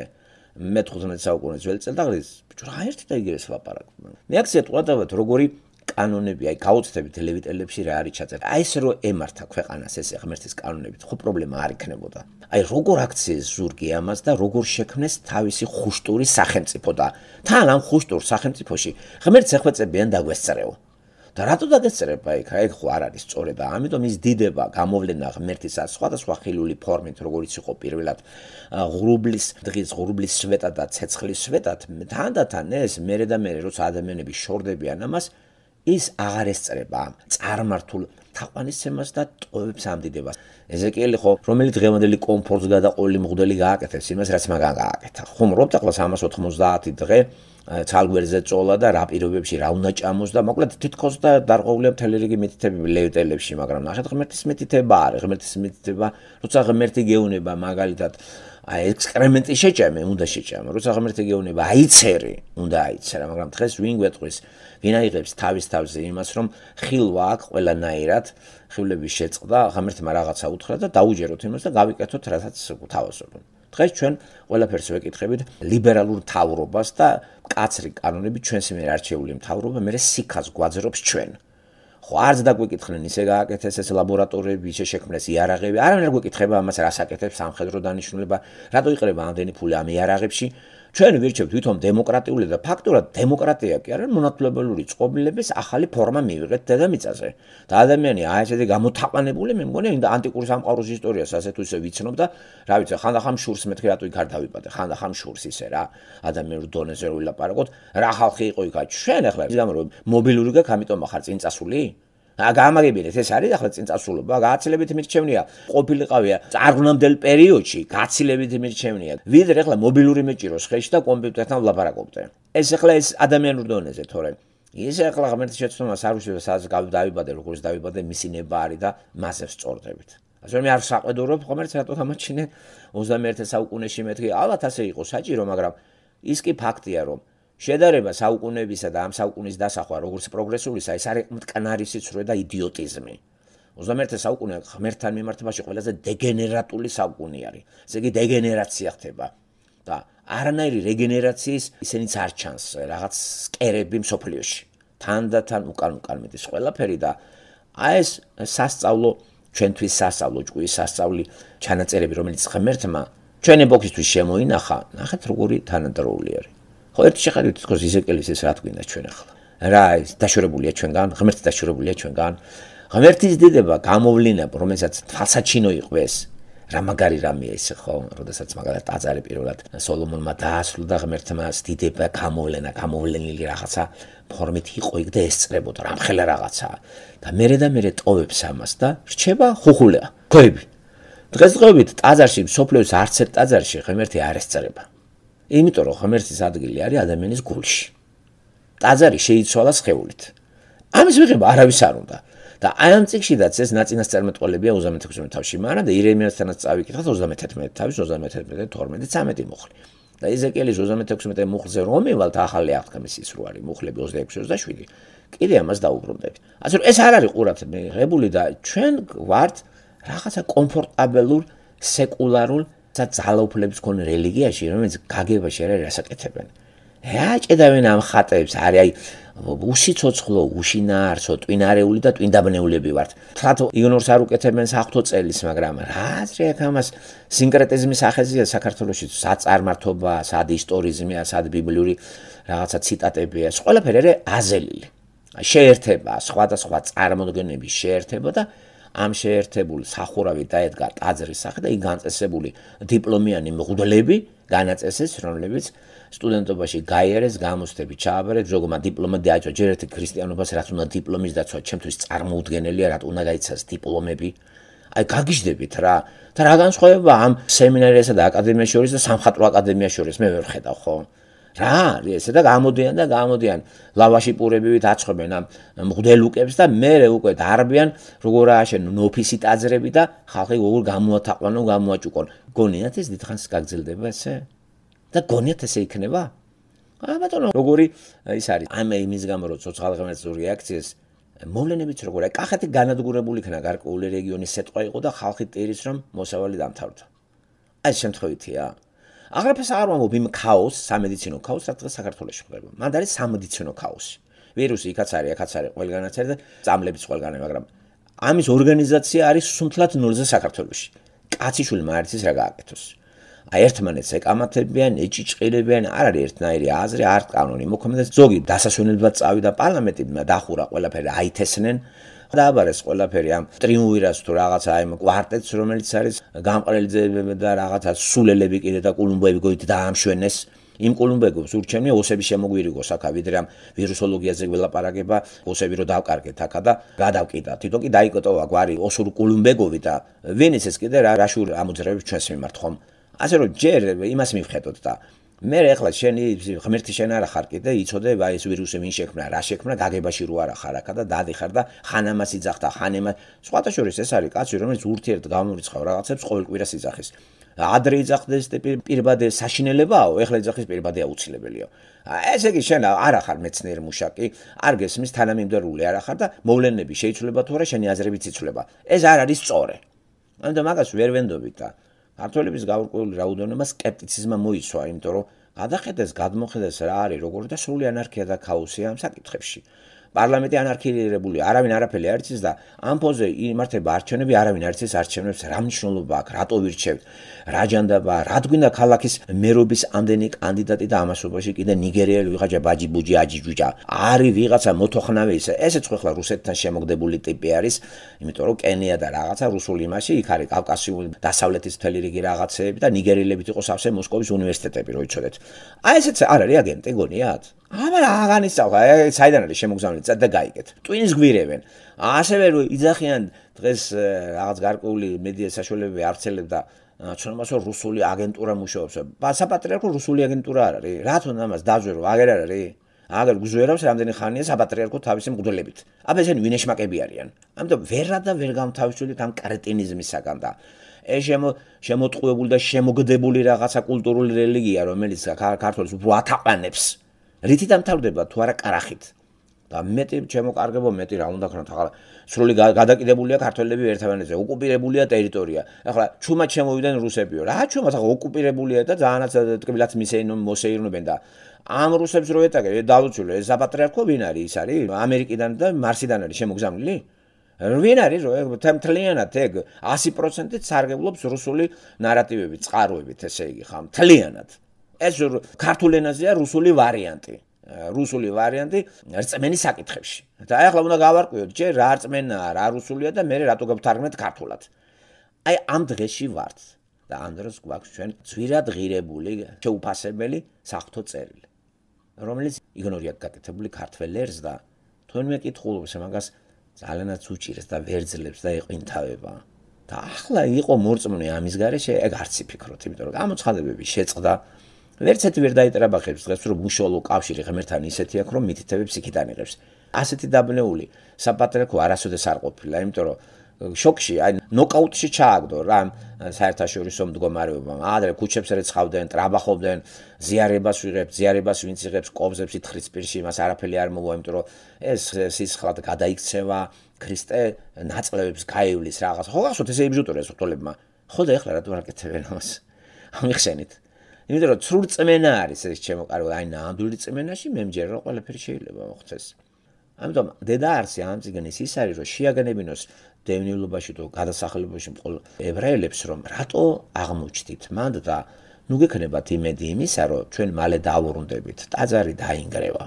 მე-15 საუკუნის ძველ წელთაღრიც ბიჭო რა ერთი და იგივე ლაპარაკობენ მე აქცეთ ყოველდღეთ როგორი კანონები აი გაუწდებით ლევიტელებში რა არის ჩაწერა აი ეს რო ემართა ქვეყანას ეს ღმერთის კანონებით ხო პრობლემა არ იქნებოდა აი როგორ აქციეს ზურგი ამას და როგორ შექმნეს თავისი ხუშტური სახელმწიფო და თან ამ ხუშტურ სახელმწიფოში ღმერთს ეხვეწებიან დაგვესწრეო და რატო დაგეცერება იქ აი ხო არ არის სწორება ამიტომ ის დიდება გამოვლენა ღმერთისა სხვადასხვა ხილული ფორმით როგორიც იყო პირველად ღრუბლის დღის ღრუბლის სვეტად და ცეცხლის სვეტად თანდათან ეს მერე და მერე როცა ადამიანები შორდებიან ამას ის აღარ ესწრება წარმართულ თაყვანისცემას და ტოვებს ამდიდებას. ეზეკიელი ხო, რომელიც დღევანდელი კომფორტს გადაყოლილი მღვდელი გააკეთებს, იმას რაც მაგან გააკეთა. ხუმრობ და ყოველ 380 დღე ცალგვერდზე წოლა და რა პირობებში რა უნდა ჭამოს და მოკლედ თითქოს და დარღოულია მთელი რიგი მეთითები ლევტელებში მაგრამ ნახეთ ღმერთის მეთითება არის ღმერთის მეთითება როცა ღმერთი გეუნება მაგალითად აი ექსპერიმენტი შეჭამე უნდა შეჭამო როცა ღმერთი გეუნება აი წერი უნდა აი წერა მაგრამ დღეს ვინ გვეტყვის ვინ აიღებს თავის თავზე იმას რომ ხილვა აქ ყველანაირად ხილების შეწყდა ღმერთმა რაღაცა უთხრა და დაუჯეროთ იმას და გავიკეთოთ რასაც გვთავაზობთ დღეს ჩვენ ყველაფერს ვეკითხებით ლიბერალურ თავრობას და კაცრი კანონები ჩვენს მიერ არჩეული თავრობა მე სიქას გვაძერობს ჩვენ ხო არც დაგვეკითხნენ ისე გააკეთეს ეს ლაბორატორიები ისე შექმნეს იარაღები არანაირ გეკითხება ამას რას აკეთებს სამხედრო დანიშნულება რატო იყრება ამდენი ფული ამ იარაღებში ჩვენ ვირჩევთ თვითონ დემოკრატიული და ფაქტურად დემოკრატია კი არის მონათლებელური წყობილების ახალი ფორმა მივიღეთ დედამიწაზე და ადამიანი აი ესე გამოთაყვანებული მე მგონია ინდა ანტიკური სამყაროს ისტორიას ასე თუ ისე ვიცნობ და რა ვიცი ხანდახან შურს მეთქი რატო იქ არ დავიბადე ხანდახან შურს ისე რა ადამიანურ დონეზე რო ვილაპარაკოთ რა ხალხი იყო იქა ჩვენ ახლა ვიდამ რომ მობილური გაქვს ამიტომ ახარ წინ წასული აა გამაგებინეთ ეს არის ახლა წინ წასულობა გააცილებით მირჩევნია ყოფილიყავია წარგუნამდელ პერიოდში გააცილებით მირჩევნია ვიდრე ახლა მობილური მეჭიროს ხელში და კომპიუტერთან ლაპარაკობთ ეს ახლა ეს ადამიანურ დონეზე თორე ის ახლა ღმერთის შეცნობას არ უშვებს სადაც დავიბადე როგორც დავიბადე მისი ნება არის და მასე სწორდებით ჟერმი არ საყედურობ ღმერთს რატო დამაჩინე 21 საუკუნეში მეთქი ალბათ ასე იყო საჭირო მაგრამ ის კი ფაქტია რომ შედარება საუკუნეებისა და ამ საუკუნის დასახვა როგორც პროგრესულისა ეს არის მტკნარისიცრუე და იდიოტიზმი უზომერთეს საუკუნე ღმერთთან მიმართებაში ყველაზე დეგენერატული საუკუნე არის ესე იგი დეგენერაცია ხდება და არანაირი რეგენერაციის ისენიც არ ჩანს რაღაც სკერები მსოფლიოში თანდათან უკან უკან მიდის ყველაფერი და აი ეს სასწაულო ჩვენთვის სასწაულო ჯგუფის სასწაული ჩანაწერები რომელიც ღმერთმა ჩვენ ეპოქისთვის შემოინახა ნახეთ როგორი თანადროული არის ხო ერთ შეხედვით თქოს ისეკელის ეს რა თქვენა ჩვენ ახლა რა ის დაშორებულია ჩვენგან ღმერთი დაშორებულია ჩვენგან ღმერთის დიდება გამოვლენა რომელსაც თვალსაჩინო იყვეს რა მაგარი რამე ეს ხო როდესაც მაგალა ტაძარი პირველად სოლომონმა დაასრულა ღმერთმას დიდება გამოვლენა გამოვლენილი რაღაცა ფორმით იყო იქ და ესწრებოდა რამხელა რაღაცა და მერე და მერე ტოვებს ამას და რჩება ხუხულა ხოები დღესდღეობით ტაძარში სოფლებს არც ერთ ტაძარში ღმერთი არ ესწრება იმიტომ რომ ღმერთის ადგილი არის ადამიანის გულში. ტაძარი შეიცვალა შეეულით. ამის მიღება არავის არ უნდა. და აი ამ წიგშიდაც ეს ნაწინასწარმეტყველებია 36-ე თავში, მაგრამ ირემიასთანაც წავიკითხოთ 31-ე თავში, 31-ე 12-13-ე მუხლი. და ეზეკიელის 36-ე მუხლზე რომევალთ ახალი აღთქმის ის რო არის მუხლები 26-27. კიდე ამას დაუბრუნდებით. ასე რომ ეს არ არის ყურათ მიღებული და ჩვენ ვართ რაღაცა კომფორტაბელურ სეკულარულ ძალოფლებს ქონ რელიგიაში, რომელიც გაგებაში არ არის რასაკეთებენ. რა ჭედავენ ამ ხატებს? არი აი უსიцоცხლო, უშინაარსო, ტვინარეული და ტვინდაბნეულები ვართ. თათ იგნორს არ უკეთებენ საფთო წელის, მაგრამ რა ზრი აქ ამას სინკრეტიზმის ახეზია საქართველოსში, სად წარმართობა, სად ისტორიზმია, სად ბიბლიური რაღაცა ციტატებია. ყველაფერი არის აზელილი. შეერთება, სხვადასხვა წარმოდგენების შეერთება და ამ შეერთებულ სახურავი დაედგა ტაძრის სახე და იქ განწესებული დიპლომიანი მღვდლები განაწესეს, რომლებიც სტუდენტობაში გაიარეს გამოსტები ჩააბარეს ზოგმა დიპლომად დაიჭა ჯერ ერთი ქრისტიანობას რაც უნდა დიპლომის დაცვა ჩემთვის წარმოუდგენელია რატო უნდა გაიცას დიპლომები აი გაგიჟდებით რა და რა განსხვავება ამ სემინარიასა და აკადემიაში შორის და სამხატვრო აკადემიაში შორის მე ვერ ხედავ ხო რა არის ესე და გამოდიან და გამოდიან ლავაში პურებივით აცხობენ ამ მღდელუკებს და მეરે უკვე დარბიან როგორ აშენ ნოფისი დაძრები და ხალხი როგორ გამოათაყვანო გამოაჭუკონ გონიათ ეს დიდხანს გაგძლდება ესე და გონიათ ესე იქნება ა ბატონო როგორი ის არის ამ იმის გამო რომ ცოცხალხმენს რეაქციას მოვლენებიც როგორ აი კახეთი განადგურებული იქნა გარკვეული რეგიონის სიტყვა იყო და ხალხი ტირის რომ მოსავალი დამთავრდა აი შემთხვევითია აღარაფერს არ ვამობ იმ ქაოსს, სამედიცინო ქაოსს, რაც დღეს საქართველოსში ხდება. მანდ არის სამედიცინო ქაოსი. ვირუსი იქაც არის, აქაც არის, ყველგანაც არის და წამლებიც ყველგან არის, მაგრამ ამის ორგანიზაცია არის სუნთლად ნულზე საქართველოსში. კაციშვილი მარცის რა გააკეთოს? აი ერთმანეთს ეკამათებიან, ეჭიჭყირებიან, არ არის ერთნაირი აზრი, არ კანონი მოქმედებს. ზოგი დასასვენებლად წავიდა პარლამენტიდან და ახურა ყველაფერი აითესნენ. დააბარეს ყველაფერი ამ ტრიუმვირას თუ რაღაცა აი კვარტეტს რომელიც არის გამყრელძებები და რაღაცა სულელები კიდე და კულუმბები გოით დაამშვენეს იმ კოლუმბეგოს ურჩენია ოსები შემოგვირიგო საქა ვიდრე ამ ვირუსოლოგიაზე ველაპარაკება ოსები რომ დავკარგეთ აქა და გადავკიდა თვითონ კი დაიკოტოა გვარი ოსური კოლუმბეგოვი და ვენესეს კიდე რა რაშურ ამოძრავებს ჩვენს მიმართ ხომ ასე რომ ჯერ იმას მივხედოთ და მე ახლა შენი ღმერთი შენ არა ხარ კიდე იცოდე ვაი ეს ვირუსი ვინ შექმნა რა შექმნა გაგებაში რო არა ხარ ახლა და დადიხარ და ხანამას იძახთა ხანემა სხვათა შორის ეს არის კაცი რომელიც ურთიერთ გამორიცხავ რაღაცებს ყოველ კვირას იძახის ადრე იძახდეს და პირბადე საშინელებაო ახლა იძახის პირბადე აუცილებელია ესე იგი შენ არა ხარ მეცნიერ მუშაკი არ გესმის თანამიმდევრული არა ხარ და მოვლენები შეიცვლება თორე შენი აზრებიც იცვლება ეს არ არის წორე ანუ მაგას ვერ ვენდობი და ქართველების გაურკვეული რაოდენობა სკეპტიციზმა მოიცვა, იმიტომ რომ გადახედეს, გადმოხედეს რა არის როგორი და სრული ანარქია და ქაოსია ამ საკითხებში. პარლამენტი ანარქიზირებული, არავინ არაფერი არ იცის და ამ ფონზე იმართება არჩევნები, არავინ არ იცის არჩევნებს რა მნიშვნელობა აქვს, რატო ვირჩევთ? რაჯანდაბა, რადგინა ქალაქის მერობის ამდენი კანდიდატი და ამასობაში კიდე ნიგერიელი ვიღაცა ბაჯი ბუჯი აჯიჯუჯა. არის ვიღაცა მოთოხნავი ისე. ესეც ხო ხლა რუსეთთან შემოგდებული ტიპი არის, იმიტომ რომ კენია და რაღაცა რუსულ იმაში, იქ არის კავკასიური დასავლეთის მთელი რიგი რაღაცეები და ნიგერიელებიც იყო სავსე მოსკოვის უნივერსიტეტები, რო იცოდეთ. აი ესეც არ არის აგენტი გონიათ? ამან აღანიშნა, აი საიდან არის შემოგზავნილი წა და გაიგეთ. ტვინს გვირევენ. ასევე რო იძახიან დღეს э, რაღაც გარკვეული მედია საშუალებები არცელებდა ჩვენმაშო რუსული აგენტურა მუშაობს. საპატრიარქო რუსული აგენტურა არ არის. რატომ ამას დაძვერო? აგერ არ არის? აგერ გზერავს რამდენი ხანია საპატრიარქო თავისი მგვდლებით. აბა ესენი ვინეშმაკები არიან. ამიტომ ვერა და ვერ გამთავისუფლეთ ამ კრეტინიზმისაგან და ეს შემო შემოტყუებული და შემოგდებული რაღაცა კულტურული რელიგია, რომელიც ქართულს უფრო ათაყანებს. რითი დამთავრდება თუ არა კარახით? და მეტი შემოკარგებო მეტი რა უნდა ქნათ ახლა სრული გადაკიდებულია ქართველები ერთმანეთზე ოკუპირებულია ტერიტორია ახლა ჩუმად შემოვიდნენ რუსებიო რა ჩუმად ახლა ოკუპირებულია და ძალიანაც ტკბილაც მისეინო მოსეირნობენ და ამ რუსებს რო ეტაკე დაუცული ეს საპატრიარქო ვინ არის ის არის ამერიკიდან და მარსიდან არის შემოგზავნილი ვინ არის რო თემთლიანად ეგ 100% სარგებლობს რუსული ნარატივები წყაროებით ესე იგი ხა თლიანად ეს ქართულ ენაზეა რუსული ვარიანტი რუსული ვარიანტი რწმენის საკითხებში. და ახლა უნდა გავარკვიოთ, ჯერ რა რწმენაა, რა რუსულია და მე რატო გავთარგმნით ქართულად. აი ამ დღეში ვართ და ამ დროს გვაქვს ჩვენ ძვირად ღირებული, შეუფასებელი საფთო წერილი, რომელიც იგნორია გაკეთებული ქართველერს და თქვენმე კითხულობს მაგას ძალიანაც უჭირს და ვერძლებს და ეყინთავება. და ახლა იყო მოწმენი ამის გარეშე, ეგ არც იფიქროთ, იმიტომ რომ გამოცხადებები შეწყდა ვერცეთ ვერ დაიტრაბა ხებს დღეს რომ უშუალო კავშირი ღმერთთან ისეთი აქვს რომ მითითებს იქიდან იღებს ასეთი დაბნეული საპატრიარქო არასოდეს არ ყოფილა იმიტომ რომ შოქში აი ნოკაუტში ჩააგდო რა საერთაშორისო მდგომარეობამ ადრე ქუჩებს რეცხავდნენ ტრაბახობდნენ ზიარებას ვიღებ ზიარებას ვინც იღებს კობზებს ითხრის პირში იმას არაფერი არ მოვა იმიტომ რომ ეს სისხლად გადაიქცევა ქრისტე ნაწლებებს გაივლის რაღაც ხო გასოთ ესე იბჟუტურეს ხოლმე ხო და ეხლა რატო არ აკეთებენ ამას ამიხსენით იმიტომ რომ ცრურწმენა არის ეს ჩემო კარგო აი ნამდვილი წმენაში მე მჯერ რა ყველაფერი შეიძლება მოხდეს ამიტომ დედა არსი ამციგნის ის არის რომ შეაგნებინოს დევნილობაში თუ გადასახლებაში მყოლ ებრაელებს რომ რატო აღმოჩდით მან და ნუ გექნებათ იმედი იმისა რომ ჩვენ მალე დავორუნდებით ტაძარი დაინგრევა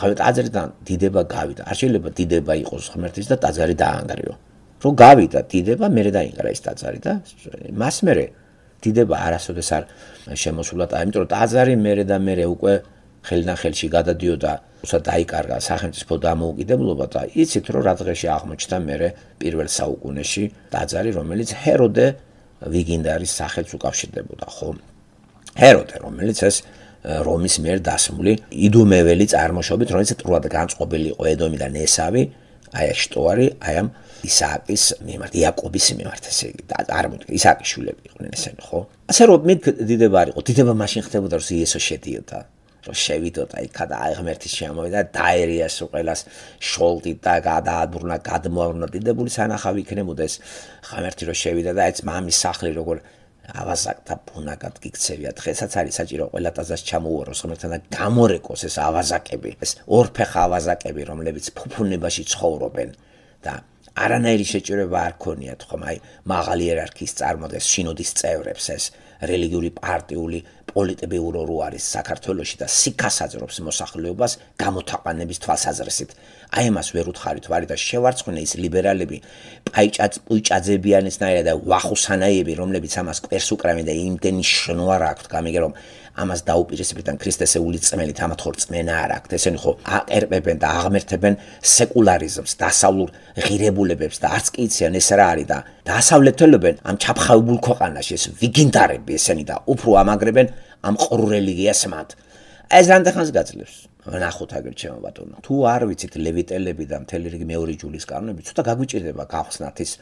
ხოლო ტაძრიდან დიდება გავიდა არ შეიძლება დიდება იყოს ღმერთის და ტაძარი დაანგრიო რო გავიდა დიდება მერე დაინგრა ის ტაძარი და მას მერე დიდება არასოდეს არ შემოსულა და ამიტომ ტაძარი მერე და მერე უკვე ხელიდან ხელში გადადიოდა უცა დაიკარგა სახელმწიფო დამოუკიდებლობა და იცით რომ რა დღეში აღმოჩნდა მერე პირველ საუკუნეში ტაძარი რომელიც ჰეროდე ვიგინდარის სახელს უკავშირდებოდა ხო ჰეროდე რომელიც ეს რომის მიერ დასმული იდუმეველი წარმოშობით რომელიც პრუად განწყობილი იყო ედომიდან ესავი აი ეს შტოარი აი ამ ისააკის მიმართ, იაკობის მიმართ ესე იგი და არამედ ისააკის შვილები იყვნენ ესენი, ხო? ასე რომ მე დიდება არ იყო, დიდება მაშინ ხდებოდა, რომ იესო შედიოდა. რომ შევიდოდა იქ და აი ღმერთის შემოვიდა დაერიას უყელას შოლდი და გადაადურნა, გადმოავრნა დიდებული სანახავი იქნებოდა ეს ღმერთი რომ შევიდა და ეს მამის სახლი როგორ ავაზაკთა ფონაკად გიქცევია დღესაც არის საჭირო ყველა ტაზას ჩამოუვაროს ღმერთთან და გამორეკოს ეს ავაზაკები ეს ორფეხა ავაზაკები რომლებიც ფუფუნებაში ცხოვრობენ და არანაირი შეჭირება არ ქონიათ ხომ აი მაღალი იერარქიის წარმოდგენს შინოდის წევრებს ეს რელიგიური პარტიული პოლიტბიურო რო არის საქართველოსში და სიკასაძრობს მოსახლეობას გამოთაყანების თვალსაზრისით. აი ამას ვერ უთხარით ვარ და შევარცხვენ ის ლიბერალები, პაიჭაც პუიჭაძებიანის ნაირად და ვახუსანაიები, რომლებიც ამას კვერს უკრავენ და იმდენი შნო არ აქვს გამიგე რომ ამას დაუპირისპირდნენ ქრისტესეული წმენით, ამათ ხორ წმენა არ აქვთ. ესენი ხო აერპებენ და აღმერთებენ სეკულარიზმს, დასავლურ ღირებულებებს და არც კი იციან ეს რა არის და დასავლეთელობენ ამ ჩაფხაულ ქვეყანაში ეს ვიგინდარები ესენი და უფრო ამაგრებენ ამ ყრუ რელიგიას მათ. ეს რანდახანს გაძლევს. ნახოთ აგერ ჩემო ბატონო. თუ არ ვიცით ლევიტელები და მთელი რიგი მეორე ჯულის კანონები, ცოტა გაგვიჭირდება გახსნათ ის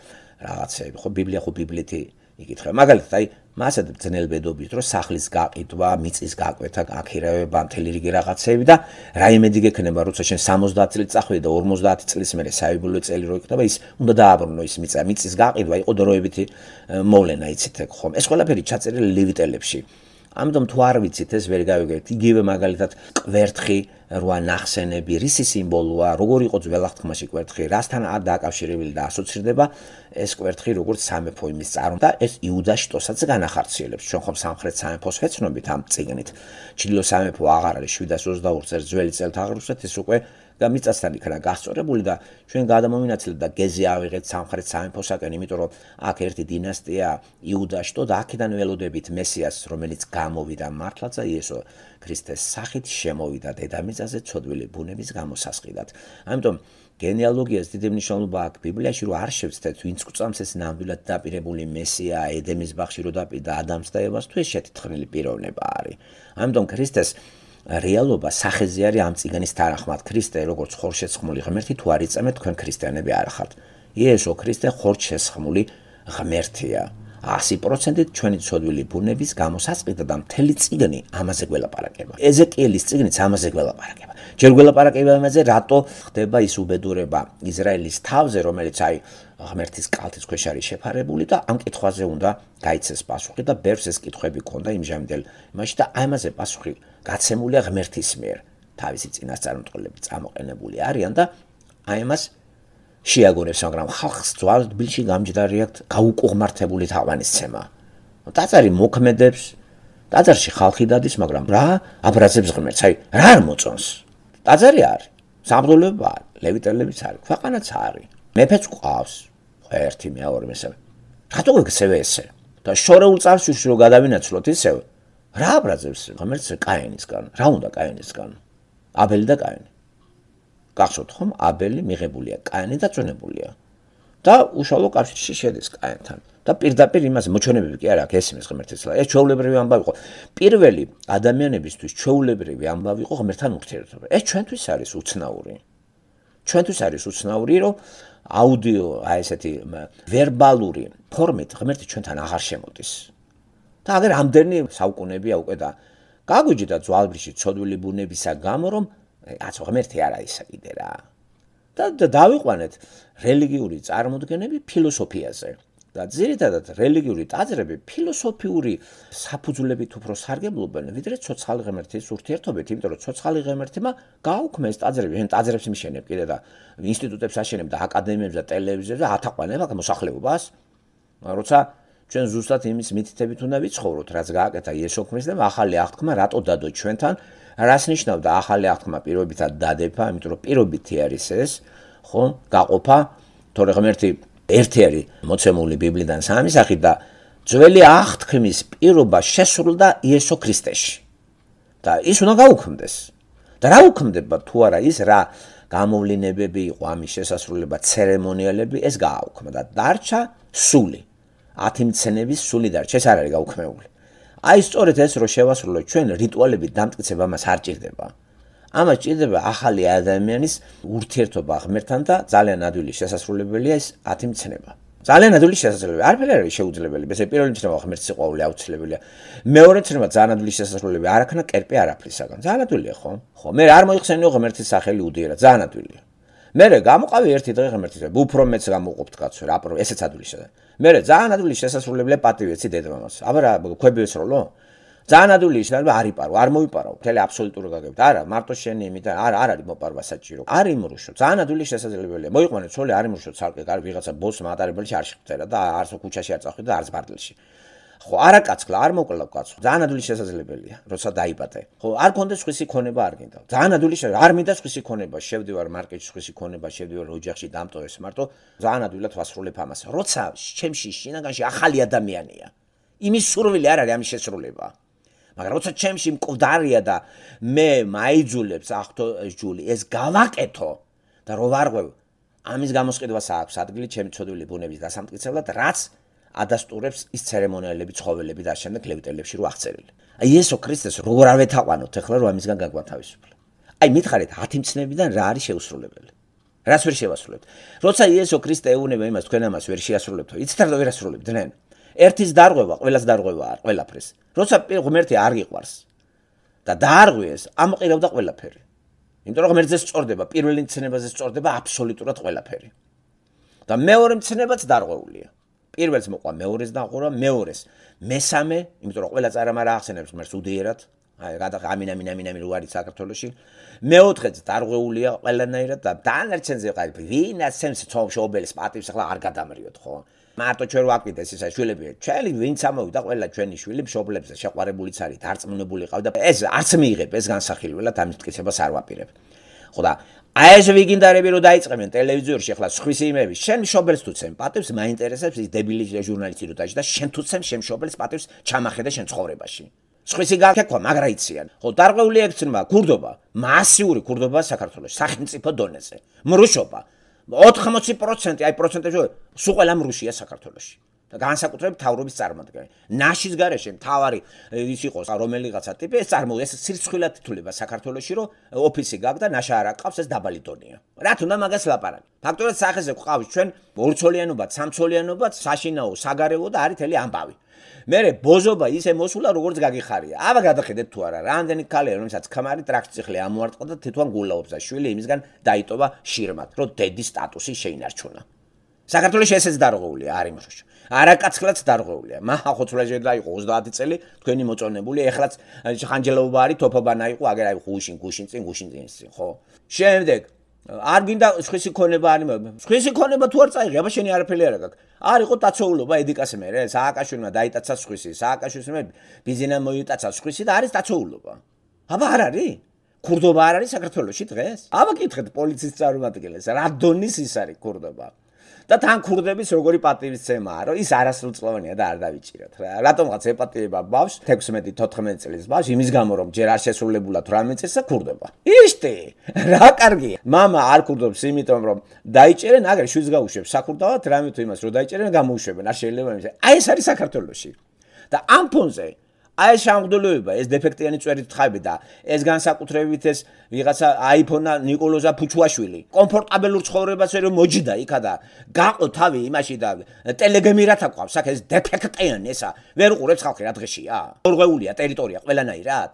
რაღაცეები, ხო ბიბლია ხო ბიბლიეთი იკითხება. მაგალითად, აი მასეთ ძნელბედობის დროს სახლის გაყიდვა, მიწის გაკვეთა, აქირავება, მთელი რიგი რაღაცები და რაიმე დიდი ექნება, როცა შენ 70 წელი წახვე და 50 წლის მერე საიბულო წელი რო იქნება, ის უნდა დააბრუნო ის მიწა, მიწის გაყიდვა იყო დროებითი მოვლენა, იცით ხომ? ეს ყველაფერი ჩაწერილი ლივიტელებში. ამიტომ თუ არ ვიცით ეს ვერ გავიგებთ. იგივე მაგალითად კვერთხი რვა ნახსენები, რისი სიმბოლოა, როგორი იყო ძველ აღთქმაში კვერთხი, რასთან არ დააკავშირებელი და ასოცირდება, ეს კვერთხი როგორც სამეფო იმის წარმო და ეს იუდა შტოსაც განახორციელებს ჩვენ ხომ სამხრეთ სამეფოს ეცნობით ამ წიგნით ჩილო სამეფო აღარ არის 722 წელს ძველი წელთ აღრუსეთ ეს უკვე და მიწასთან იქნა გასწორებული და ჩვენ გადამომინაცლებ და გეზი ავიღეთ სამხრეთ სამეფოსაკენ იმიტომ რომ აქ ერთი დინასტია იუდა შტო და აქედან ველოდებით მესიას რომელიც გამოვიდა მართლაც და იესო ქრისტეს სახით შემოვიდა დედამიწაზე ცოდვილი ბუნების გამოსასყიდად ამიტომ გენეალოგიას დიდი მნიშვნელობა აქვს ბიბლიაში, რომ არ შევცდეთ, ვინც გვწამს ეს ნამდვილად დაპირებული მესია, ედემის ბაღში რო დაპირდა ადამს და ევას, თუ ეს შეთქმული პიროვნება არის. ამიტომ ქრისტეს რეალობა სახეზე არის ამ ციგანის თანახმად. ქრისტე როგორც ხორშეცხმული ღმერთი, თუ არ იწამეთ თქვენ ქრისტიანები არ ხართ. იესო ქრისტე ხორშეცხმული ღმერთია. 100%-ით ჩვენი ცოდვილი ბუნების გამოსასყიდა და მთელი ციგნი ამაზე გველაპარაკება. ეზეკიელის ციგნიც ამაზე გველაპარაკება. ჯერ გველაპარაკება იმაზე, რატო ხდება ის უბედურება ისრაელის თავზე, რომელიც აი ღმერთის კალთის ქვეშ არის შეფარებული და ამ კითხვაზე უნდა გაიცეს პასუხი და ბევრს ეს კითხები ქონდა იმჟამდელ იმაში და ამაზე პასუხი გაცემულია ღმერთის მიერ. თავისი წინასწარმეტყველები წამოყენებული არიან და აი ამას შეაგონებს, მაგრამ ხალხს ძვალს თბილში გამჯდარი აქვს გაუკუღმართებული თავანის ცემა. დაწარი მოქმედებს, დაწარში ხალხი დადის, მაგრამ რა აბრაზებს ღმერთს, აი რა არ მოწონს. დაწარი არის, სამბრძოლობა, ლევიტელებიც არის, ქვეყანაც არის. მეფეც ყავს, ერთი მეორე მესამე. რატო გქცევე ესე? და შორეულ წარსულში რო გადავინაცვლოთ ისევ, რა აბრაზებს ღმერთს კაენისგან, რა უნდა კაენისგან? აბელი და კაენი. გახსოვთ ხომ აბელი მიღებულია კაენი დაწუნებულია და უშალო კავშირში შედის კაენთან და პირდაპირ იმას მოჩვენებები კი არა აქვს ეს იმის ღმერთისლა ეს ჩვეულებრივი ამბავი ხო პირველი ადამიანებისთვის ჩვეულებრივი ამბავი ხო ღმერთთან ურთიერთობა ეს ჩვენთვის არის უცნაური ჩვენთვის არის უცნაური რომ აუდიო აი ესეთი ვერბალური ფორმით ღმერთი ჩვენთან აღარ შემოდის და აღარ ამდენი საუკუნებია უკვე და გაგვიჯდა ძვალბრიში ცოდვილი ბუნებისა გამო რომ აცო ღმერთი არ არის კიდე რა. და დავიყვანეთ რელიგიური წარმოდგენები ფილოსოფიაზე. და ძირითადად რელიგიური დაძრები ფილოსოფიური საფუძვლებით უფრო სარგებლობენ, ვიდრე ცოცხალი ღმერთის ურთიერთობით, იმიტომ რომ ცოცხალი ღმერთმა გააუქმეს დაძრები, ან დაძრებს მიშენებ კიდე და ინსტიტუტებს აშენებ და აკადემიებს და ტელევიზორებს და ათაყვანებ აქ მოსახლეობას. როცა ჩვენ ზუსტად იმის მითითებით უნდა ვიცხოვროთ, რაც გააკეთა იესო ქრისტე და ახალი აღთქმა რატო დადო ჩვენთან, რას ნიშნავდა ახალი აღთქმა პირობითად დადება, იმიტომ რომ პირობითი არის ეს, ხო, გაყოფა, თორე ღმერთი ერთი არის მოცემული ბიბლიდან სამი სახით და ძველი აღთქმის პირობა შესრულდა იესო ქრისტეში. და ის უნდა გაუქმდეს. და რა უქმდება თუ არა ის რა გამოვლენებები იყო ამის შესასრულება, ცერემონიალები ეს გააუქმდა. დარჩა სული. 10 მცენების სული დარჩა. ეს არ არის გაუქმებული. აი სწორედ ეს რო შევასრულო ჩვენ რიტუალები დამტკიცებ ამას არ ჭირდება. ამას ჭირდება ახალი ადამიანის ურთიერთობა ღმერთთან და ძალიან ადვილი შესაძლებელია ეს 10 მცენება. ძალიან ადვილი შესაძლებელია. არაფერი არ არის შეუძლებელი. ესე პირველი ცნება ღმერთს ყოველი აუცილებელია. მეორე ცნება ძალიან ადვილი შესაძლებელია. არ ახნა კერპი არაფრისაგან. ძალიან ადვილია ხო? ხო, მე არ მოიხსენიო ღმერთის სახელი უდიერა. ძალიან ადვილია. მე რა გამყავი ერთი დღე ღმერთისა უფრო მეც გამოყოფთ კაცო რა პრო ესეც ადვილისა მე რა ძალიან ადვილი შესასრულებელი პატივი ეცი დედამამას აბა რა ქვეებს როლო ძალიან ადვილი შეიძლება არ იპარო არ მოიპარო მთელი აბსოლუტური გაგებთ არა მარტო შენი იმიტომ არა არ არის მოპარვა საჭირო არ იმრუშო ძალიან ადვილი შესაძლებელია მოიყვანე ცოლი არ იმრუშო ცალკე კარ ვიღაცა ბოს მატარებელში არ შეხვდა და არც ქუჩაში არ წახვიდა და არც ბარდელში ხო არა კაცკლა არ მოკლა კაცო ძალიან ადვილი შესაძლებელია როცა დაიბადე ხო არ კონდეს სხვისი ქონება არ გინდა ძალიან ადვილი არ მინდა სხვისი ქონება შევდივარ მარკეტში სხვისი ქონება შევდივარ ოჯახში დამტოვეს მარტო ძალიან ადვილად ვასრულებ ამას როცა ჩემში შინაგანში ახალი ადამიანია იმის სურვილი არ არის ამის შესრულება მაგრამ როცა ჩემში მკვდარია და მე მაიძულებს ახთო ჯული ეს გავაკეთო და რო ვარღვევ ამის გამოსყიდვა აქვს ადგილი ჩემი ცოდვილი ბუნების დასამტკიცებლად რაც ადასტურებს ის ცერემონიალები, ცხოველები და შემდეგ ლევიტელებში რო აღწერილი. აი იესო ქრისტეს როგორ არ ვეთაყვანოთ ახლა რომ ამისგან გაგვათავისუფლა. აი მითხარით 10 მცნებიდან რა არის შეუსრულებელი? რას ვერ შევასრულებთ? როცა იესო ქრისტე ეუნება იმას თქვენ ამას ვერ შეასრულებთო, იცით ვერ ასრულებდნენ. ერთის დარღვევა, ყველას დარღვევა არ, ყველაფერს. როცა ღმერთი არ გიყვარს და დაარღვიეს, ამყირებდა ყველაფერი. იმიტომ რომ ღმერთზე სწორდება, პირველი მცნებაზე სწორდება აბსოლუტურად ყველაფერი. და მეორე მცნებაც დარღვეულია. პირველს მოყვა მეორეს დაღურა მეორეს მესამე იმიტომ რომ ყველა წარმა რა ახსენებს მერს უდიერად აი გადაღ ამინამინამინამი როარი საქართველოსში მეოთხეც დარღვეულია ყველანაირად და დანარჩენზე ყავი ვინასენს თომშობელს პატივს ახლა არ გადამრიოთ ხო მარტო ჩვენ ვაკვირდეს ისა შვილები ჩელი ვინც ამოვიდა ყველა ჩვენი შვილი მშობლებს და შეყვარებულიც არის არწმუნებული ყავდა ეს არც მიიღებ ეს განსახილველად ამის მტკიცებას არ ვაპირებ ხო და აი ეს ვიგინდარები რო დაიწყებენ ტელევიზორში ახლა სხვისიმები შენ შობელს თუ სიმპათებს მაინტერესებს ის დებილი ჟურნალისტი რო დაჭი და შენ თუ წემ შენ შობელს პატევს ჩამახედა შენ ცხოვრებაში სხვისი გაქეკვა მაგრა იციან ხო დარღვეული ექცნება გურდობა მასიური გურდობა საქართველოს სახელმწიფო დონეზე მრუშობა 80% აი პროცენტებში სულ ყველა მრუშია საქართველოსში 80% განსაკუთრებით თავრობის წარმოადგენელი. ناشის გარეშე მთავარი ის იყოს რომელიღაცა ტიპი ეს წარმოდგენა ეს სირცხვილად თვლება საქართველოსში რომ ოფისი გაგდა ناشა არ აკავს ეს დაბალი დონეა. რა თქმა უნდა მაგას ლაპარაკი. ფაქტორად სახეზე გვყავს ჩვენ ორცოლიანობა, სამცოლიანობა, საშინაო, საგარეო და არის თელი ამბავი. მერე ბოზობა ისე მოსულა როგორც გაგიხარია. აბა გადახედეთ თუ არა, რამდენი ქალია რომელსაც ქამარი ტრაქციხლე ამოარტყა და თვითონ გულაობს და შვილი იმისგან დაიტოვა შირმად, რომ დედის სტატუსი შეინარჩუნა. საქართველოს შესაძ დაrowData არის მშრო. არაკაცხლაც დარღვეულია. მახოცლაჟე და იყო 30 წელი, თქვენი მოწონებული, ეხლაც ხანჯელობა არის, თოფობანა იყო, აგერ აი გუშინ, გუშინ წინ, გუშინ წინ, ხო? შემდეგ არ გინდა სხვისი ქონება არ იმებ. სხვისი ქონება თუ არ წაიღე, აბა შენი არაფერი არ აქვს. არიყო დაცოულობა ედიკას მე რა, სააკაშვილმა დაიტაცა სხვისი, სააკაშვილს მე ბიზნესმა მოიტაცა სხვისი და არის დაცოულობა. აბა არ არის? ქურდობა არ არის საქართველოსში დღეს? აბა კითხეთ პოლიციის წარმომადგენელს, რა დონის ის არის ქურდობა? და თან ქურდების როგორი პატივისცემაა, რომ ის არასრულწლოვანია და არ დაიჭირათ რა. რატომღაც ეპატიება ბავშ 16-14 წლის ბავშ იმის გამო რომ ჯერ არ შესრულებულად 18 წელს ქურდება. იშტი, რა კარგი. мама არ ქურდობს იმიტომ რომ დაიჭერენ, აგერ შვილს გაუშვებს საქურდავად, რამეთუ იმას რომ დაიჭერენ გამოუშვებენ, არ შეიძლება იმის. აი ეს არის საქართველოსი. და ამ ფონზე აი შამღდელოება ეს დეფექტიანი წვერი თხები და ეს განსაკუთრებით ეს ვიღაცა აიფონა نيكოლოზა ფუჩუაშვილი კომფორტაბელურ ცხოვრებას ვერ მოჯდა იქადა გაყო თავი იმაში და ტელეგრამი რა თქვავს აქ ეს დეფექტიანი ესა ვერ უყურებს ხალხი რა დღეშია ორღეულია ტერიტორია ყველანაირად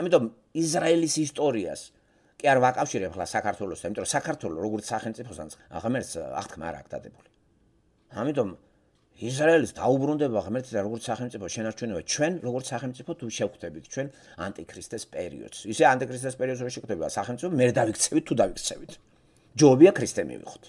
ამიტომ ისრაელის ისტორიას კი არ ვაკავშირებ ხოლმე საქართველოსთან იმიტომ საქართველო როგორც სახელმწიფოსთან ახლა მე ახთქმა არ აქ დადებული ამიტომ ისრაელს დაუბრუნდება ღმერთს და როგორც სახელმწიფო შენარჩუნება ჩვენ როგორც სახელმწიფო თუ შევხვდებით ჩვენ ანტიქრისტეს პერიოდს ისე ანტიქრისტეს პერიოდს როში ხვდება სახელმწიფო მერ დავიქცევით თუ დავიქცევით ჯობია ქრისტე მივიხოთ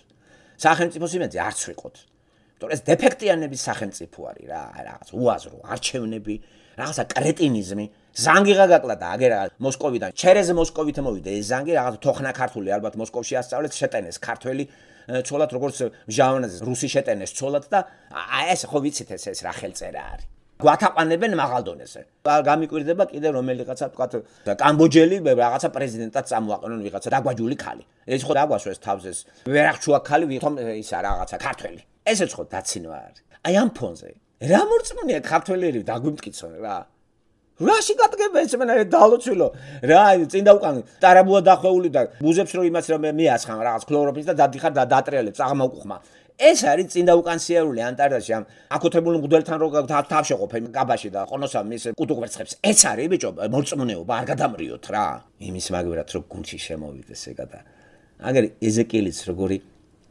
სახელმწიფო სიმეძე არც ვიყოთ იმიტომ ეს დეფექტიანების სახელმწიფო არის რა რაღაც უაზრო არჩევნები რაღაცა კრეტინიზმი ზანგი გაგაკლა და აგერ მოსკოვიდან ჩერეზე მოსკოვით მოვიდა ეს ზანგი რაღაც თოხნა ქართული ალბათ მოსკოვში ასწავლეთ შეტენეს ქართველი ცოლად როგორც ჟავანაზე რუსი შეტენეს ცოლად და აი ეს ხო ვიცით ეს ეს რა ხელწერა არის გვათაყვანებენ მაღალდონეზე. გამიკვირდება კიდე რომელიღაცა თქვათ კამბოჯელი რაღაცა პრეზიდენტად წამოაყენონ ვიღაცა დაგვაჯული ხალი. ეს ხო დაგვაშვეს თავზეს. ვერ აღჩუა ხალი ვითომ ის რაღაცა ქართველი. ესეც ხო დაცინვა არის. აი ამ ფონზე რა მოწმუნია ქართველები დაგვიმტკიცონ რა. რაში გადგება ეს მე დალოცულო რა წინდა უკან ტარაბუა დახვეული და ბუზებს რომ იმას რომ მე ასხამ რაღაც ქლორფინს და დადიხარ და დატრიალებს აღმა უკუხმა ეს არის წინდა უკან სიარული ანტარაში ამ აკოთებული მგდელთან რო თავშეყოფე გაბაში და ყონოსა მის კუტუკვერცხებს ეს არის ბიჭო მოწმუნეობა არ გადამრიოთ რა იმის მაგერად რო გუნჩი შემოვიდეს ეგა და აგერ ეზეკილიც როგორია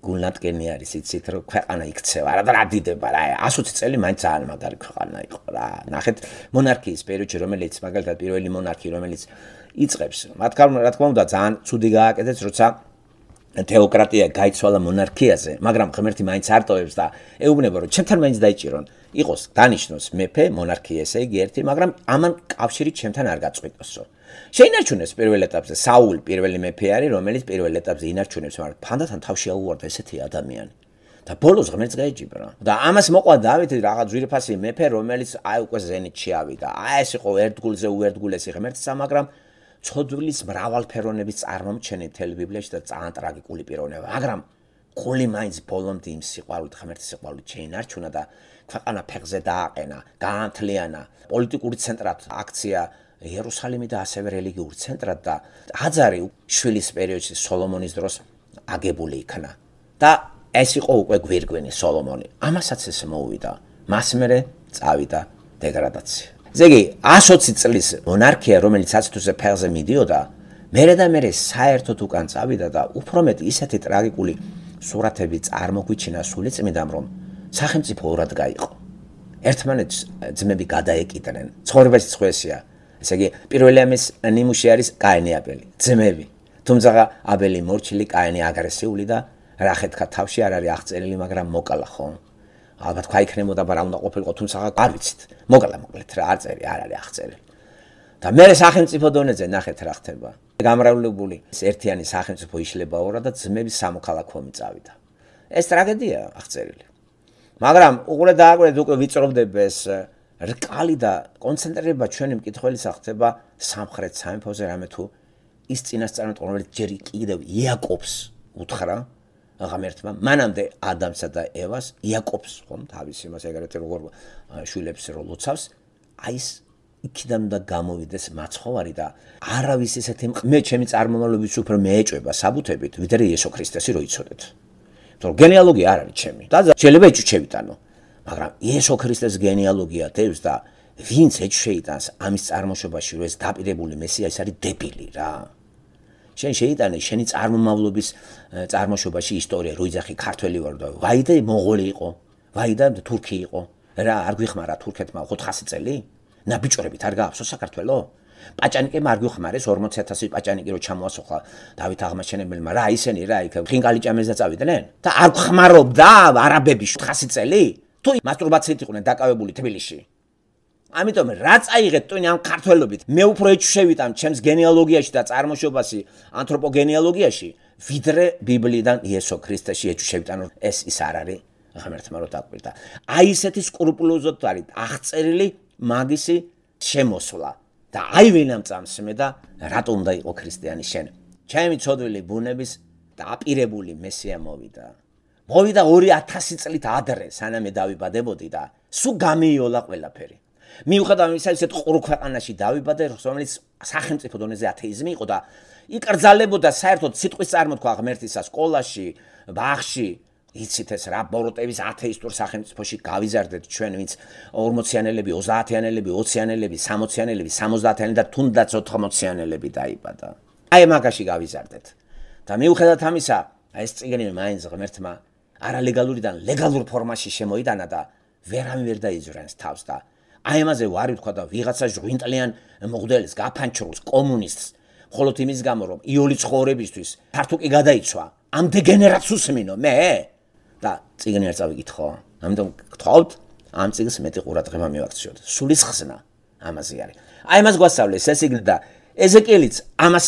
გულნატკენი არის იცით რომ ქვეყანა იქცევა რა და რა დიდება რა 120 წელი მაინც ძალიან მაგარი ქვეყანა იყო რა ნახეთ მონარქიის პერიოდში რომელიც მაგალითად პირველი მონარქი რომელიც იწებს მათგან რა თქმა უნდა ძალიან ცუდი გააკეთეს როცა თეოკრატია გაიცვალა მონარქიაზე მაგრამ ღმერთი მაინც არტოებს და ეუბნება რომ ჩემთან მაინც დაიჭირონ იყოს დანიშნოს მეფე მონარქია ესე იგი ერთი მაგრამ ამან კავშირი ჩემთან არ გაწყვიტოსო შეინარჩუნეს პირველ ეტაპზე საულ პირველი მეფე არის რომელიც პირველ ეტაპზე ინარჩუნებს მაგრამ ფანდათან თავში აუვარდა ესეთი ადამიანი და ბოლოს ღმერთს გაეჭიბრა და ამას მოყვა დავით რაღაც ძვირფასი მეფე რომელიც აი უკვე ზენით შეავიდა აი ეს იყო ერთგულზე უერთგულესი ღმერთსა მაგრამ ცოდვილის მრავალფეროვნების წარმომჩენი თელ ბიბლიაში და ძალიან ტრაგიკული პიროვნება მაგრამ ყოლი მაინც ბოლომდე იმ სიყვარულით ღმერთის სიყვარულით შეინარჩუნა და ქვეყანა ფეხზე დააყენა გაანთლიანა პოლიტიკური ცენტრად აქცია იერუსალიმი და ასევე რელიგიურ ცენტრად და აძარი შვილის პერიოდში სოლომონის დროს აგებული იქნა და ეს იყო უკვე გვირგვინი სოლომონი ამასაც ეს მოუვიდა მას მერე წავიდა დეგრადაცია ესე იგი 120 წლის მონარქია რომელიც აცთუზე ფეხზე მიდიოდა მერე და მერე საერთოდ უკან წავიდა და უფრო მეტი ისეთი ტრაგიკული სურათები წარმოგვიჩინა სულიწმიდამ რომ სახელმწიფო ორად გაიყო ერთმანეთს ძმები გადაეკიდნენ ცხოვრებაც ცხვესია ესე იგი პირველი ამის ნიმუში არის კაინი აბელი ძმები თუმცა აბელი მორჩილი კაინი აგრესიული და რა ხეთქა თავში არ არის აღწერილი მაგრამ მოკალა ხო ალბათ ხა იქნებოდა პარა უნდა ყოფილიყო თუმცა არ ვიცით მოკალა მოკლეთ რა აღწერი არ არის აღწერილი და მე სახელმწიფო დონეზე ნახეთ რა ხდება გამრავლებული ერთიანი სახელმწიფო იშლება ორა და ძმები სამოქალაქო მი წავიდა ეს ტრაგედია აღწერილი მაგრამ უყურე დააკვირდეთ უკვე ვიწრობდება ეს რკალი და კონცენტრება ჩვენი მკითხველისა ხდება სამხრეთ სამეფოზე რამე თუ ის წინასწარ მოყოლებული ჯერ კიდევ იაკობს უთხრა ღამერთმა მანამდე ადამსა და ევას იაკობს ხომ თავის იმას ეგრეთ როგორ შვილებს რო ლოცავს აი ეს იქიდან და გამოვიდეს მაცხოვარი და არავის ესეთი მე ჩემი წარმომავლობის უფრო მეეჭება საბუთებით ვიდრე იესო ქრისტესი როიცოდეთ. თორემ გენეალოგი არ არის ჩემი. და შეიძლება ეჭვჩევიტანო. მაგრამ იესო ქრისტეს გენეალოგია თევს და ვინც ეჭ შეიტანს ამის წარმოშობაში რომ ეს დაპირებული მესია ის არის დებილი რა შენ შეიტანე შენი წარმომავლობის წარმოშობაში ისტორია რო იძახი ქართველი ვარ და ვაიდა მონღოლი იყო ვაიდა თურქი იყო რა არ გвихმარა თურქეთმა 400 წელი ნაბიჭრებით არ გააფსო საქართველო პაჭანიკემ არ გвихმარეს 40000 პაჭანიკი რო ჩამოასოხა დავით აღმაშენებელმა რა ისენი რა იქ ხინკალი ჭამეს და წავიდნენ და არ გвихმარობდა არაბები 400 წელი თუ მასტურბაციით იყვნენ დაკავებული თბილისში. ამიტომ რა წაიღეთ ტვინი ამ ქართველობით? მე უფრო ეჩშევიტან ჩემს генеალოგიაში და წარმოშობაში, ანთროპოგენეალოგიაში, ვიდრე ბიბლიიდან იესო ქრისტეში ეჩშევიტანო ეს ის არ არის. ღმერთმარო დაკვირდა. აი ესეთი სკრუპულოზოთ არის აღწერილი მაგისი შემოსვლა და აი ვინამ წამს მე და რატომ უნდა იყო ქრისტიანი შენ? ჩემი ცოდვილი ბუნების და აპირებული მესია მოვიდა. მოვიდა 2000 წლით ადრე, სანამ მე დავიბადებოდი და სუ გამეიოლა ყველაფერი. მიუხედავად იმისა, ისეთ ყურ ქვეყანაში დავიბადე, რომელიც სახელმწიფო დონეზე ათეიზმი იყო და იკრძალებოდა საერთოდ სიტყვის წარმოთქვა ღმერთისა სკოლაში, ბაღში, იცით ეს რა ბოროტების ათეისტურ სახელმწიფოში გავიზარდეთ ჩვენ, ვინც 40-იანელები, 30-იანელები, 20-იანელები, 60-იანელები, 70-იანელები და თუნდაც 80-იანელები დაიბადა. აი მაგაში გავიზარდეთ. და მიუხედავად ამისა, ეს წიგნი მაინც ღმერთმა არალეგალურიდან ლეგალურ ფორმაში შემოიტანა და ვერამი ვერ დაიძრენს თავს და აი ამაზე ვარ ვთქვა და ვიღაცა ჟღვინტლიან მოგდელის გაფანჩრულს კომუნისტს მხოლოდ იმის გამო რომ იოლი ცხოვრებისთვის ფართო კი გადაიცვა ამ დეგენერაციუსმინო მე და ციგნი არ წავიკითხო ამიტომ გთხოვთ ამ ციგს მეტი ყურადღება მივაქციოთ სულის ხსნა ამაზე არის აი ამას გვასწავლეს ეს ციგნი და ეზეკიელიც ამას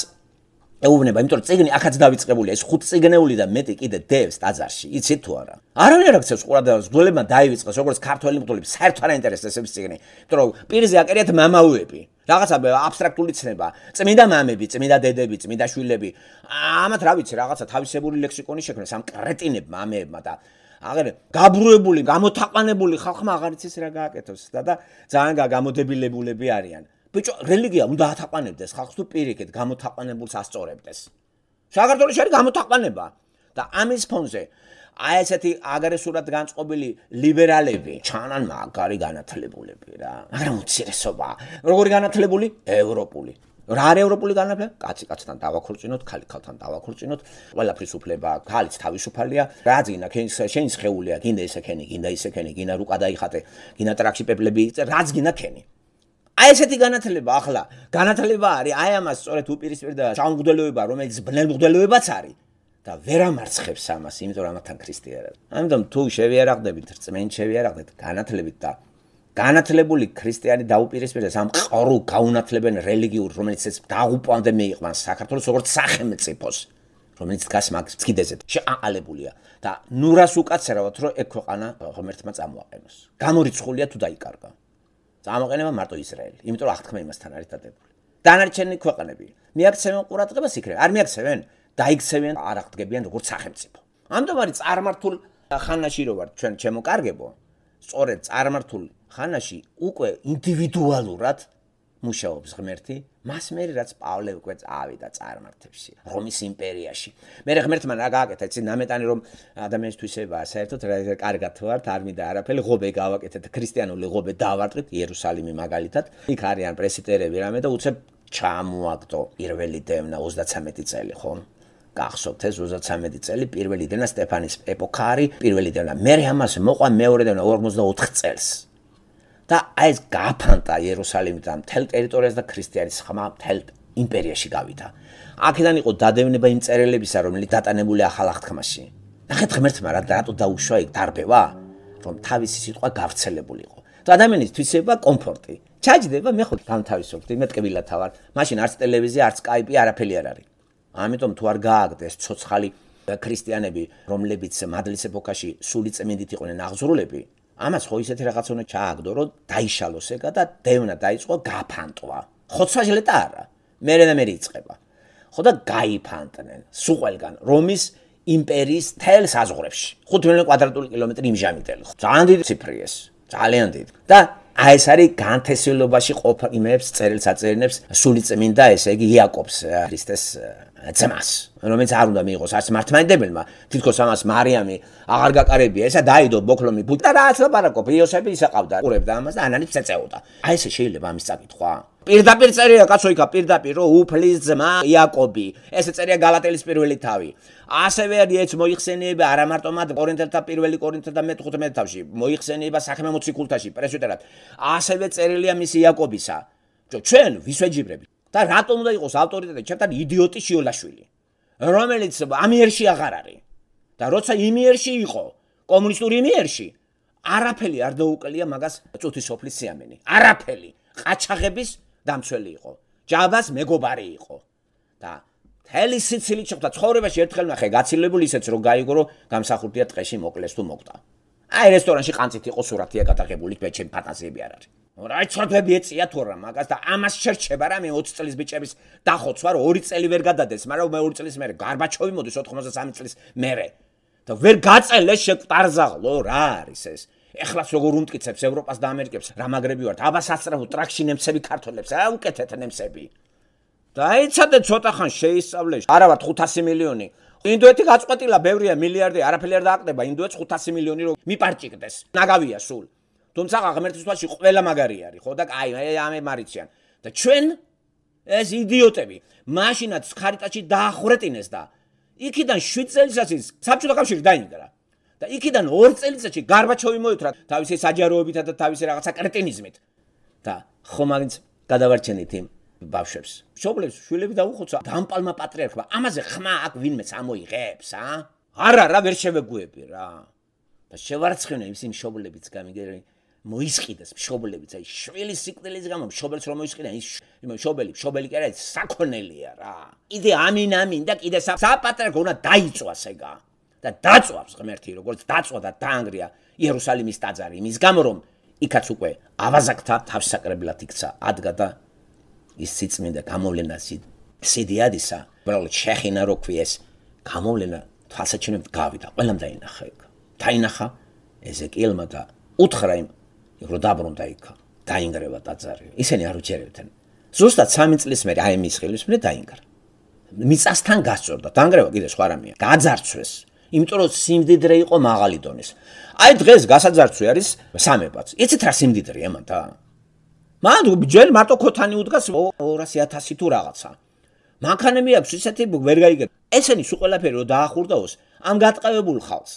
ეუბნება, იმიტომ რომ ციგნი ახაც დავიწყებულია, ეს ხუთი ციგნეული და მეტი კიდე დევს დაძარში, იცით თუ არა? არავინ არ აქცევს ყურადღებას, გველებმა დაივიწყეს, როგორც ქართველი მკვლელები, საერთოდ არ აინტერესებს ეს ციგნი, იმიტომ რომ პირზე აკერიათ მამაუები. რაღაცა აბსტრაქტული ცნება, წმინდა მამები, წმინდა დედები, წმინდა შვილები. ამათ რა ვიცი, რაღაცა თავისებური ლექსიკონი შექმნეს ამ კრეტინებმა, ამეებმა და აღერ გაბრუებული, გამოთაყვანებული ხალხმა აღარ იცის რა გააკეთოს და და ძალიან გამოდებილებულები არიან. ბიჭო, რელიგია უნდა ათაყვანებდეს ხალხს თუ პირიქით გამოთაყვანებულს ასწორებდეს. საქართველოს შეიძლება გამოთაყვანება და ამის ფონზე აი ესეთი აგრესურად განწყობილი ლიბერალები ჩანან მაგარი განათლებულები რა. მაგრამ უცირესობა. როგორი განათლებული? ევროპული. რა არის ევროპული განათლება? კაცი კაცთან დავაქორწინოთ, ქალი ქალთან დავაქორწინოთ. ყველაფრის უფლება, ქალიც თავისუფალია. რა ძინა, შენს შენს ხეულია, გინდა ისე ქენი, გინდა ისე ქენი, გინდა რუკა დაიხატე, გინდა ტრაქსი პებლები, რა ძინა ქენი. აი ესეთი განათლება ახლა განათლება არის აი ამას სწორედ უპირისპირდა ჩამგვდელობა რომელიც ბნელმღვდელობაც არის და ვერ ამარცხებს ამას იმიტომ ამათან ქრისტიანი არ ამიტომ თუ შევიარაღდებით რწმენ შევიარაღდეთ განათლებით და განათლებული ქრისტიანი დაუპირისპირდეს ამ ყრუ გაუნათლებენ რელიგიურ რომელიც ეს დაუპანდე მეიყვანს საქართველოს როგორც სახელმწიფოს რომელიც გას მაგს წიდეზეთ შეაყალებულია და ნურას უკაცრავად რომ ეკვეყანა ღმერთმა წამოაყენოს გამორიცხულია თუ დაიკარგა წამოყენება მარტო ისრაელი, იმიტომ რომ აღთქმა იმასთან არის დადებული. დანარჩენი ქვეყნები მიაქცევენ ყურადღებას იქნება, არ მიაქცევენ, დაიქცევენ, არ აღდგებიან როგორც სახელმწიფო. ამდენარი წარმართულ ხანაში რო ვარ ჩვენ ჩემო კარგებო, სწორედ წარმართულ ხანაში უკვე ინდივიდუალურად მუშაობს ღმერთი, მას მე რაც პავლე უკვე წავიდა წარმართებს რომის იმპერიაში. მე ღმერთმა რა გააკეთა, იცი ნამეტანი რომ ადამიანის თვისებაა, საერთოდ რა კარგად ვართ, არ მინდა არაფერი ღობე გავაკეთეთ, ქრისტიანული ღობე დავარტყით იერუსალიმი მაგალითად. იქ არიან პრესიტერები რამე და უცებ ჩამოაგდო პირველი დევნა 33 წელი, ხო? გახსოვთ ეს 33 წელი პირველი დევნა სტეფანის ეპოქარი, პირველი დევნა. მე ამას მოყვა მეორე დევნა 54 წელს. და აი ეს გაფანტა იერუსალიმიდან მთელ ტერიტორიას და ქრისტიანის ხმა მთელ იმპერიაში გავიდა. აქედან იყო დადევნება იმ წერილებისა, რომელიც დატანებული ახალ აღთქმაში. ნახეთ ღმერთმა რა დაატო დაუშვა ეგ დარბევა, რომ თავისი სიტყვა გავრცელებულიყო. და ადამიანის თვისება კომფორტი. ჩაჯდება მე ხო გამთავისობდი, მეტკებილა თავარ. მაშინ არც ტელევიზია, არც Skype-ი არაფერი არ არის. ამიტომ თუ არ გააგდეს ცოცხალი ქრისტიანები, რომლებიც მადლის ეპოქაში სულიწმინდით იყვნენ აღზრულები, ამას ხო ისეთი რაღაც უნდა ჩააგდო, რომ დაიშალოს ეგა და დევნა დაიწყო გაფანტვა. ხოცვაშლეტა არა, მერე და მერე იწება. ხო და გაიფანტნენ სუყელგან რომის იმპერიის თელ საზღურებში. 5000 კვადრატული კილომეტრი იმჟამიტელი. ძალიან დიდი ციფრი ეს, ძალიან დიდი. და აი ეს არის განთესილობაში ყოფ იმებს, წერილს აწერინებს სულიწმინდა ესე იგი იაკობს ქრისტეს ძმას, რომელიც არ უნდა მიიღოს არც მართმადებელმა, თითქოს ამას მარიამი აღარ გაკარებია, ესა დაიდო ბოქლომი ბუტა და რაც ლაპარაკობ იოსები ისაყავდა, ყურებდა ამას და ანალიზს წეწეოდა. აი ესე შეიძლება ამის წაკითხვა. პირდაპირ წერია კაცო იქა პირდაპირ რომ უფლის ძმა იაკობი ესე წერია გალატელის პირველი თავი ასევე არიეც მოიხსენიება არა მარტო მათ კორინთელთა პირველი კორინთელთა მე-15 თავში მოიხსენიება სახმემოციკულთაში პრესვიტერად ასევე წერილია მის იაკობისა ჩვენ ვის ვეჯიბრები და რატომ უნდა იყოს ავტორიტეტი ჩემთან იდიოტი შიოლაშვილი რომელიც ამიერში აღარ არის და როცა იმიერში იყო კომუნისტური იმიერში არაფელი არ დაუკლია მაგას წუთის სოფლის სიამენი არაფელი ყაჩაღების დამცველი იყო ჯაბას მეგობარი იყო და თელი სიცილი ჩახდა ცხოვრებაში ერთხელ ნახე გაცილებული ისეც რომ გაიგო რომ გამსახურდია ტყეში მოკლეს თუ მოკვდა აი რესტორანში ყანცით იყო სურათია გადაღებული მე ჩემ ფანტაზიები არ არის რაი ცოდები ეწია თუ რა მაგას და ამას შერჩება რა მე 20 წლის ბიჭების დახოცვარ 2 წელი ვერ გადადეს მაგრამ მე 2 წლის მერე გარბაჩოვი მოდის 93 წლის მერე და ვერ გაწელე შეკტარზაღლო რა არის ეს ეხლა როგორ უმტკიცებს ევროპას და ამერიკებს რა მაგრები ვართ აბა სასწრაფო ტრაქში ნემსები ქართველებს აი უკეთეთ ნემსები და აი ცოტა ცოტა ხან შეისწავლეს არა ვარ 500 მილიონი ინდოეთი გაწყვეტილა ბევრია მილიარდი არაფერი არ დააკდება ინდოეთს 500 მილიონი რომ მიპარჭიგდეს ნაგავია სულ თუმცა აღმერთისთვისში ყველა მაგარი არის ხო და აი ამე მარიციან და ჩვენ ეს იდიოტები მაშინაც ხარიტაში დაახვრეტინეს და იქიდან 7 წელიწადში საბჭოთა კავშირი დაინგრა და იქიდან 2 წელიწადში გარბაჩოვი მოიტრა თავისი საჯაროებითა და თავისი რაღაცა კრეტინიზმით და ხო მაგაც გადავარჩენით იმ ბავშვებს შობლებს შვილები დაუხოცა დამპალმა პატრიარქმა ამაზე ხმა აქ ვინმეც ამოიღებს აა არა რა ვერ შევეგუები რა და შევარცხინე ისინი შობლებიც გამიგერენ მოისყიდეს მშობლებიც აი შვილის სიკვდილის გამო მშობელს რომ მოისყიდა ის იმ შობელი შობელი კი არა საქონელია რა კიდე ამინ ამინ და კიდე საპატრიარქო უნდა დაიწვას ეგა და დაწვავს ღმერთი როგორც დაწვა და დაანგრია იერუსალიმის ტაძარი იმის გამო რომ იქაც უკვე ავაზაკთა თავსაკრებლად იქცა ადგა და ის სიწმინდე გამოვლენასი სიდიადისა ბრალ ჩეხინა რო ქვია ეს გამოვლენა თვალსაჩინო გავიდა ყველამ დაინახა ეგ დაინახა ეზეკიელმა და უთხრა იმ რო დაბრუნდა იქ დაინგრევა დაძარი ისინი არ უჩერებდნენ ზუსტად 3 წლის მერე აი მის ხელის მერე დაინგრა მიწასთან გასწორდა დაინგრევა კიდე სხვა რამეა გაძარცვეს იმიტომ რომ სიმდიდრე იყო მაღალი დონის აი დღეს გასაძარცვი არის სამებაც იცით რა სიმდიდრეა მათა მან ძველ მარტო ქოთანი უდგას 200000 თუ რაღაცა მანქანები აქვს ისეთი ვერ გაიგებ ესენი სულ ყველაფერი რო დაახურდაოს ამ გატყევებულ ხალხს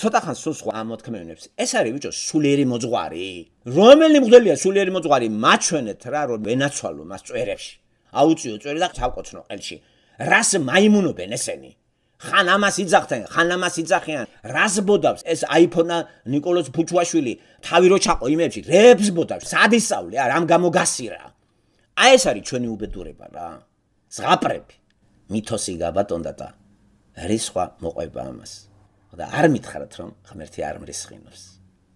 ცოტა ხანს სულ სხვა ამოთქმევნებს. ეს არის ბიჭო სულიერი მოძღვარი. რომელი მგვდელია სულიერი მოძღვარი? მაჩვენეთ რა, რომ ვენაცვალო მას წვერებში. აუწიო წვერი და ჩავკოცნო ყელში. რას მაიმუნობენ ესენი? ხან ამას იძახთენ, ხან ამას იძახიან. რას ბოდავს ეს აიფონა نيكოლოს ფუჩვაშვილი? თავი რო ჩაყო იმებში, რებს ბოდავს? სადისავლე, არ ამ გამოგასირა. აი ეს არის ჩვენი უბედურება რა. ზღაპრები. მითოსი გაბატონდა და რის სხვა მოყვება ამას? და არ მითხრათ რომ ღმერთი არ მრისხინოს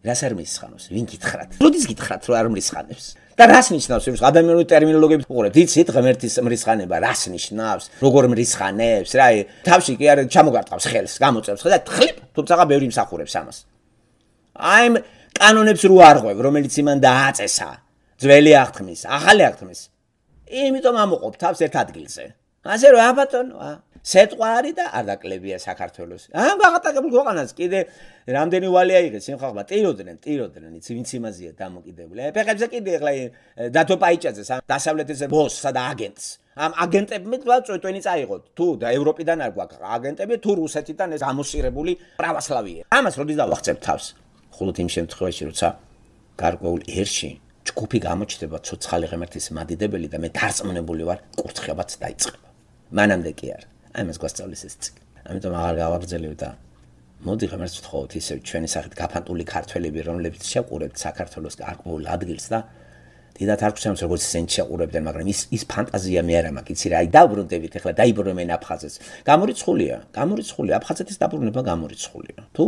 რას არ მისხანოს ვინ გითხრათ როდის გითხრათ რომ არ მრისხანებს და რას ნიშნავს იმის ადამიანური ტერმინოლოგიები უყურებთ იცით ღმერთის მრისხანება რას ნიშნავს როგორ მრისხანებს რა თავში კი არ ჩამოგარტყავს ხელს გამოწევს ხედა თხლიპ თუმცა ბევრი მსახურებს ამას აი კანონებს რო არღვევ რომელიც იმან დააწესა ძველი აღთქმის ახალი აღთქმის იმიტომ ამოყოფ თავს ერთ ადგილზე ასე რომ აბატონო აა სეტყვა არის და არ დაკლებია საქართველოს. ან გაღატაკებულ ქვეყანას კიდე რამდენი ვალი აიღეს სიმხახმა ტიროდნენ, ტიროდნენ, იცი ვინც იმაზეა დამოკიდებული. აი ფეხებზე კიდე ეხლა დათო პაიჭაძეს ამ დასავლეთის ბოს სადა აგენტს. ამ აგენტებმა წვეტენი წაიღოთ. თუ და ევროპიდან არ გვაქვს აგენტები, თუ რუსეთიდან ეს გამოსირებული პრავასლავიე. ამას როდის დავახცევთ თავს? ხოლო თიმ შემთხვევაში როცა გარკვეულ ერში ჯგუფი გამოჩდება ცოცხალი ღმერთის მადიდებელი და მე დარწმუნებული ვარ, კურთხებაც დაიწყება. მანამდე კი არა. აი მას გვასწავლის ეს ციკლი. ამიტომ აღარ გავაგრძელებ და მოდი ხმერს ვთხოვთ ისევ ჩვენი სახით გაფანტული ქართველები რომლებიც შეყურებთ საქართველოს გარკვეულ ადგილს და დედათ არ გვსემს როგორც სენჩი აყურებდნენ მაგრამ ის ის ფანტაზია მე არა მაგიცი რა აი დაბრუნდებით ახლა დაიბრუნებენ აფხაზეთს გამორიცხულია გამორიცხული აფხაზეთის დაბრუნება გამორიცხულია თუ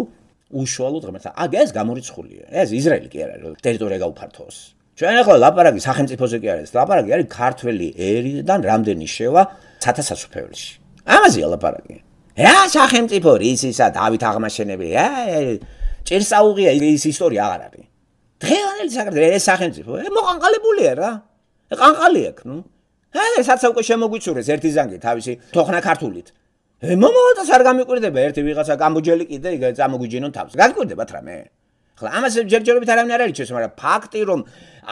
უშუალოდ ღმერთს აგ ეს გამორიცხულია ეს ისრაელი კი არა ტერიტორია გაუფართოს ჩვენ ახლა ლაპარაკი სახელმწიფოზე კი არის ლაპარაკი არის ქართველი ერიდან რამდენი შევა 1000 სასופელში ამაზე ელაპარაკი. რა სახელმწიფო რისისა დავით აღმაშენებელი? ჭირსაუღია ის ისტორია აღარ არის. დღევანდელი საქართველოს ეს სახელმწიფო მოყანყალებულია რა. ყანყალი აქვს, ნუ. აი, სადაც უკვე შემოგვიცურეს ერთი ზანგი თავისი თოხნა ქართულით. მომავალს არ გამიკვირდება ერთი ვიღაცა გამბოჯელი კიდე წამოგვიჯინონ თავს. გაგიკვირდებათ რამე? ხლა ამაზე ჯერჯერობით არავინ არ არის ჩვენს, მაგრამ ფაქტი რომ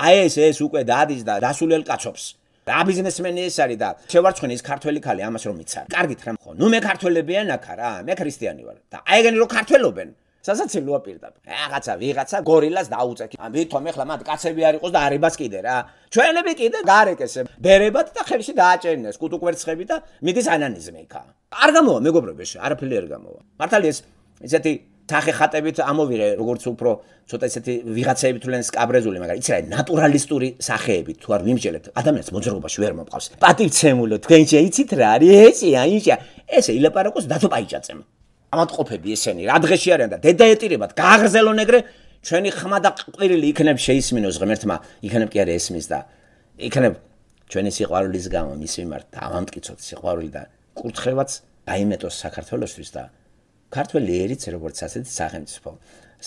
აი ეს ეს უკვე დადის და დასულელ კაცობს. და ბიზნესმენი ეს არის და შევარცხვენ ის ქართველი ქალი ამას რომ იცარ. კარგით რა ხო? ნუ მე ქართველებია ნახა რა, მე ქრისტიანი ვარ და აიგენი რომ ქართველობენ. სასაცილოა პირდაპირ. რაღაცა ვიღაცა გორილას დაუწექი. ან ვითომ ეხლა მათ კაცები არ იყოს და არებას კიდე რა. ჩვენები კიდე გარეკესებ. ბერებად და ხელში დააჭენეს კუტუკვერცხები და მიდის ანანიზმი იქა. არ გამოვა მეგობრებო, არაფერი არ გამოვა. მართალია ესეთი თახე ხატებით ამოვიღე როგორც უფრო ცოტა ისეთი ვიღაცეებით თვლენ სკაბრეზული მაგრამ იცი რა ნატურალისტური სახეები თუ არ ვიმჯერებთ ადამიანს მოძრაობაში ვერ მომყავს პატივცემულო თქვენ შეიძლება რა არის ესე აიშა ესე ილაპარაკოს დათოპაიჭაცემ ამათ ყოფები ესენი რა დღეში არიან და დედა ეტირებათ გააღრზელონ ეგრე ჩვენი ხმა და ყვირილი იქნებ შეისმინოს ღმერთმა იქნებ კი არა ესმის და იქნებ ჩვენი სიყვარულის გამო მის მიმართ დავამტკიცოთ სიყვარული და კურთხევაც დაიმეტოს საქართველოსთვის და ქართველი ერიც როგორც ასეთ სახელმწიფო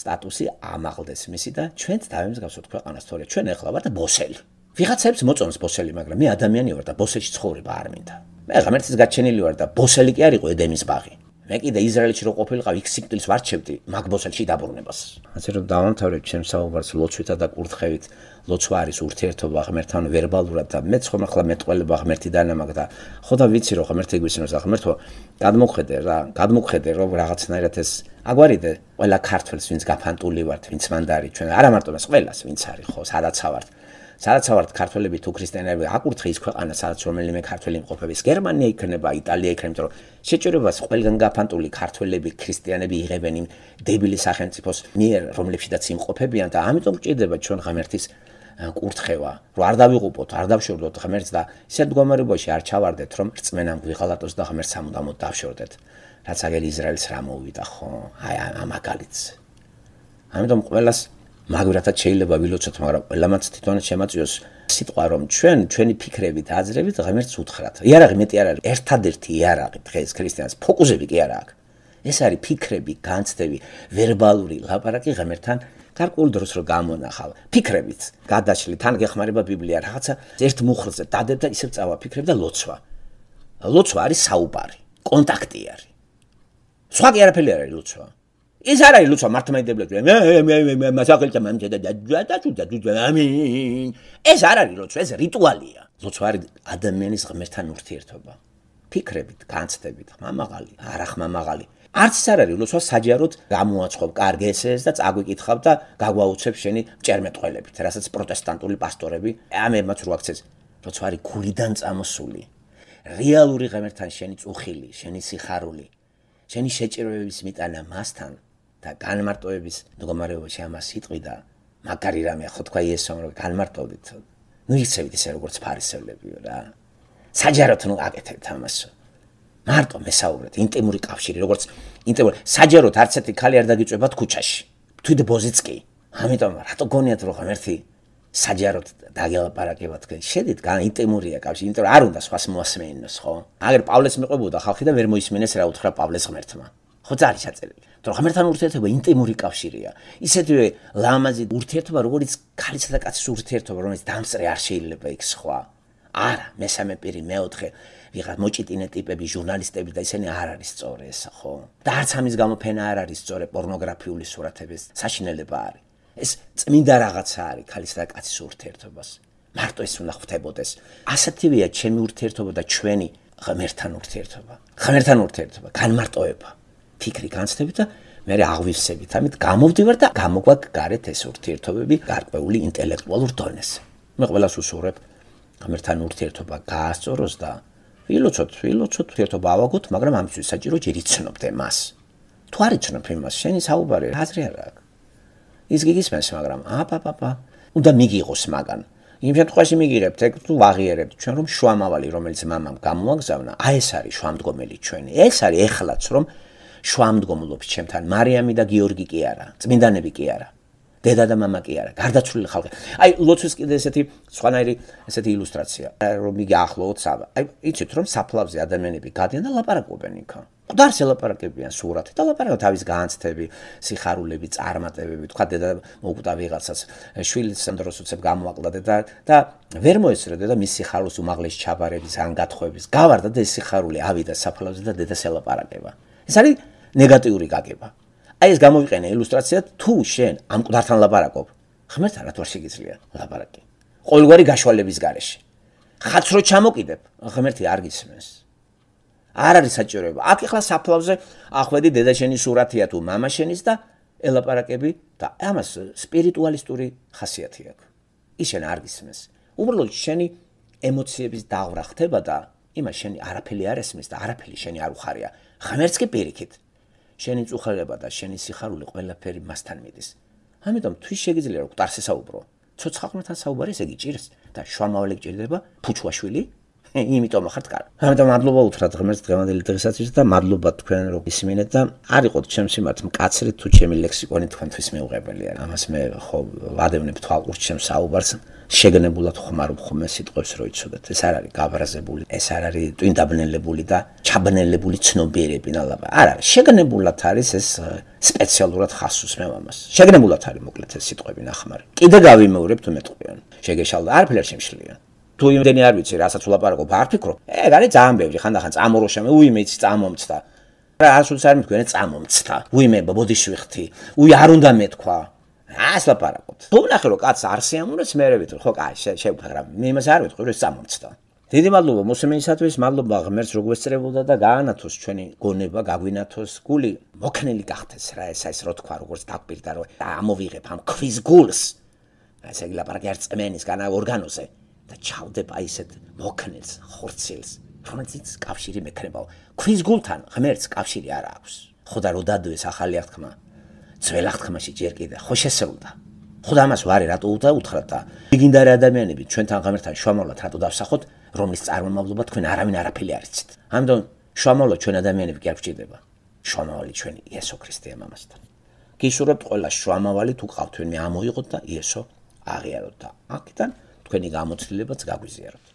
სტატუსი ამაღლდეს მისი და ჩვენც დავემსგავსოთ ქვეყანას თორე ჩვენ ახლა ვართ ბოსელი ვიღაცებს მოწონს ბოსელი მაგრამ მე ადამიანი ვარ და ბოსელში ცხოვრება არ მინდა მე ღმერთის გაჩენილი ვარ და ბოსელი კი არ იყო ედემის ბაღი მე კიდე ისრაელში რო ყოფილიყავ იქ სიკტილს ვარჩევდი მაგბოსელში დაბრუნებას ასე რომ დავამთავრებ ჩემს საუბარს ლოცვითა და კურთხევით ლოცვა არის ურთიერთობა ღმერთთან ვერბალურად და მეც ხომ ახლა მეტყველება ღმერთი დანამაგ და ხოდა ვიცი რომ ღმერთი გვიცნობს ღმერთო გადმოხედე რა გადმოხედე რომ რაღაცნაირად ეს აგვარიდე ყველა ქართველს ვინც გაფანტული ვართ ვინც მანდარი ჩვენ არა მარტო მას ყველას ვინც არის ხო სადაცა ვართ სადაც ვართ ქართველები თუ ქრისტიანები აკურთხე ის ქვეყანა სადაც რომელიმე ქართველი იმყოფებს გერმანია იქნება იტალია იქნება იმიტომ რომ შეჭერებას ყველგან გაფანტული ქართველები ქრისტიანები იღებენ იმ დებილი სახელმწიფოს მიერ რომლებშიდაც იმყოფებიან და ამიტომ ჭირდება ჩვენ ღმერთის კურთხევა რომ არ დავიღუპოთ არ დავშორდოთ ღმერთს და ისეთ მდგომარეობაში არ ჩავარდეთ რომ რწმენამ გვიღალატოს და ღმერთს ამუდამოდ დავშორდეთ რაც აგერ ისრაელს რა მოუვიდა ხო აი ამაგალიც ამიტომ ყველას მაგრამ შეიძლება ვილოცოთ, მაგრამ ელამაც თვითონ შემაწიოს სიტყვა რომ ჩვენ ჩვენი ფიქრებით, აზრებით ღმერთს უთხრათ. იარაღი მეტი არ არის, ერთადერთი იარაღი დღეს ქრისტიანს ფოკუსები კი არ აქვს. ეს არის ფიქრები, განცდები, ვერბალური ლაპარაკი ღმერთთან გარკულ დროს რო გამონახავ. ფიქრებით გადაშლი, თან გეხმარება ბიბლია, რაღაცა ერთ მუხლზე დადებ და ისევ წავა ფიქრებ და ლოცვა. ლოცვა არის საუბარი, კონტაქტი არის. სხვა კი არაფერი არ არის ლოცვა. ის არის ლუცა მართმადებლები მასახელთა მამჭედა და და და ამინ ეს არის ლუცა ეს რიტუალია ლუცა არის ადამიანის ღმერთთან ურთიერთობა ფიქრებით განცდებით მამაღალი არახმამაღალი არც ის არის ლუცა საჯაროდ გამოაცხობ კარგი ეს და წაგვიკითხავ და გაგვაუცებ შენი მწერმეთყველებით რასაც პროტესტანტული პასტორები ამებმაც როაქცეს ლუცა არის გულიდან წამოსული რეალური ღმერთთან შენი წუხილი შენი სიხარული შენი შეჭიროების მიტანა მასთან და განმარტოების მდგომარეობაში ამას იყიდა მაგარი რამე ხო თქვა იესო რომ განმარტოვდით ну იცევით ესე როგორც ფარისევლებიო რა საჯაროდ ნუ აკეთებთ ამას მარტო მესაუბრეთ ინტიმური კავშირი როგორც ინტიმური საჯაროდ არც ერთი ქალი არ დაგიწובהთ ქუჩაში თვით ბოზიც კი ამიტომ რატო გონიათ რომ ხომ ერთი საჯაროდ დაგელაპარაკებათ თქვენ შედით გან ინტიმურია კავშირი იმიტომ რომ არ უნდა სხვას მოასმენინოს ხო აგერ პავლეს მეყვებოდა ხალხი და ვერ მოისმენეს რა უთხრა პავლეს ღმერთმა ხო ძალი ჩაწერილი. თორემ ამერთან ურთიერთობა ინტიმური კავშირია. ისეთვე ლამაზი ურთიერთობა, როგორც ქალისა და კაცის ურთიერთობა, რომელიც დამწრე არ შეიძლება იქ სხვა. არა, მესამე პირი, მეოთხე, ვიღაც მოჭიტინე ტიპები, ჟურნალისტები და ისინი არ არის სწორი ესა, ხო? და არც ამის გამოფენა არ არის სწორი პორნოგრაფიული სურათების საშინელება არის. ეს წმინდა რაღაცა არის ქალისა და კაცის ურთიერთობას. მარტო ეს უნდა ხვდებოდეს. ასეთივია ჩემი ურთიერთობა და ჩვენი ღმერთთან ურთიერთობა. ღმერთთან ურთიერთობა, განმარტოება. ფიქრი განცხდებით და მე რა აღვივსებით, ამით გამოვდივარ და გამოგვაქვს გარეთ ეს ურთიერთობები გარკვეული ინტელექტუალურ დონეზე. მე ყველას უსურებ ამერთან ურთიერთობა გაასწოროს და ვილოცოთ, ვილოცოთ ურთიერთობა ავაგოთ, მაგრამ ამისთვის საჭირო ჯერიცნობდე მას. თუ არ იცნობ იმას, შენი საუბარი აზრი არ აქვს. ის გიგისმენს, მაგრამ აპაპაპა, უნდა მიგიღოს მაგან. იმ შემთხვევაში მიგიღებთ, ეგ თუ აღიერებთ ჩვენ რომ შუამავალი რომელიც მამამ გამოაგზავნა, აი ეს არის შუამდგომელი ჩვენი. ეს არის ეხლაც რომ შوامდგომულობს ჩემთან მარიამი და გიორგი კი არა წმინდანები კი არა დედა და мама კი არა გარდაცვლილი ხალხი აი ლოცვის კიდე ესეთი სხვანაირი ესეთი ილუსტრაცია რომ იგი ახლოოთ სადა აი იცით რომ საფლავზე ადამიანები გადიან და ლაპარაკობენ იქა მყდარს ელაპარაკებიან სურათი და ლაპარაკობენ თავის განცდები სიხარულები წარმატებები თქვა დედა მოუკვდა ვიღაცას შვილს ანდროსოცებ გამოაკლადა და და ვერ მოესწრო დედა მის სიხარულს უმაღლეს ჩაბარების ან გათხოვების გავარდა და ეს სიხარული ავიდა საფლავზე და დედა ელაპარაკება ეს არის ნეგატიური გაგება. აი ეს გამოვიყენე ილუსტრაციად, თუ შენ ამ ყდართან ლაპარაკობ, ხმერთ არათუ არ შეგიძლია ლაპარაკი. ყოველგვარი გაშვალების გარეშე. ხაცრო ჩამოკიდებ, ხმერთი არ გისმენს. არ არის საჭიროება. აქ ახლა საფლავზე ახვედი დედაშენის სურათია თუ მამაშენის და ელაპარაკები და ამას სპირიტუალისტური ხასიათი აქვს. ის შენ არ გისმენს. უბრალოდ შენი ემოციების დაღვრა ხდება და იმას შენ არაფერი არ ესმის და არაფერი შენი არ უხარია. ხმერც კი პირიქით, შენი წუხალება და შენი სიხარული ყველაფერი მასთან მიდის. ამიტომ თვით შეიძლება რომ გტარსესაუბრო. ცოცხალხმთან საუბარი ესე იგი ჭირს და შვამავლი გჭირდება ფუჩვაშვილი იმიტომ ხართ კარგი. ამიტომ მადლობა უთხრათ ღმერთს დღევანდელი დღესაცის და მადლობა თქვენ რომ ისმინეთ და არ იყოთ ჩემ სიმართ მკაცრი თუ ჩემი ლექსიკონი თქვენთვის მეუღებელია. ამას მე ხო ვადევნებ თვალყურს ჩემ საუბარს. შეგნებულად ხმარობ ხოლმე სიტყვებს რო იცოდეთ. ეს არ არის გაბრაზებული, ეს არ არის ტვინდაბნელებული და ჩაბნელებული ცნობიერები ნალაბა. არ არის. შეგნებულად არის ეს სპეციალურად ხას უსმევ ამას. შეგნებულად არის მოკლედ ეს სიტყვები ნახმარი. კიდე გავიმეორებ თუ მეტყვიან. შეგეშალდა არ ფლერ შემშლიან. თუ იმდენი არ ვიცი რასაც ვლაპარაკობ არ ფიქრო ე გარი ძალიან ბევრი ხანდახან წამოროშემე უიმეც წამომწდა რა ასულს არ მიქვენა წამომწდა უიმე ბოდიში ვიხთი უი არ უნდა მეთქვა რას ვლაპარაკობ თუ ნახე რომ კაცს არ სიამურეს მეერე ვიტყვი ხო კაი შევფიქრე მაგრამ მე იმას არ ვიტყვი რომ წამომწდა დიდი მადლობა მოსმენისათვის მადლობა ღმერთს როგ ვესწრებოდა და გაანათოს ჩვენი გონება გაგვინათოს გული მოქნილი გახდეს რა ეს ის რო თქვა როგორც დაგპირდა რომ ამოვიღებ ამ ქვის გულს ასე გლაპარაკი არ წმენის განა ორგანოზე და ჩავდება ისეთ მოქნილს, ხორცილს, რომელიც კავშირი მეკრებავ. ქვის გულთან ღმერთს კავშირი არ აქვს. ხოდა რო დადოეს ახალი აღთქმა, ძველ აღთქმაში ჯერ კიდე ხო შესრულდა. ხოდა ამას ვარე რატო უთა უთხრათ და ეგინდარი ადამიანები ჩვენთან ღმერთთან შვამოვლად რატო დავსახოთ, რომლის წარმომავლობა თქვენ არავინ არაფერი არ იცით. ამიტომ შვამოვლა ჩვენ ადამიანები კი არ გჭირდება. შვამოვალი ჩვენ იესო ქრისტეა მამასთან. გისურვებთ ყველა შვამოვალი თუ ყავთ ვინმე ამოიღოთ და იესო აღიაროთ და აქედან ჩვენი გამოცდილებაც გაგვიზიაროთ.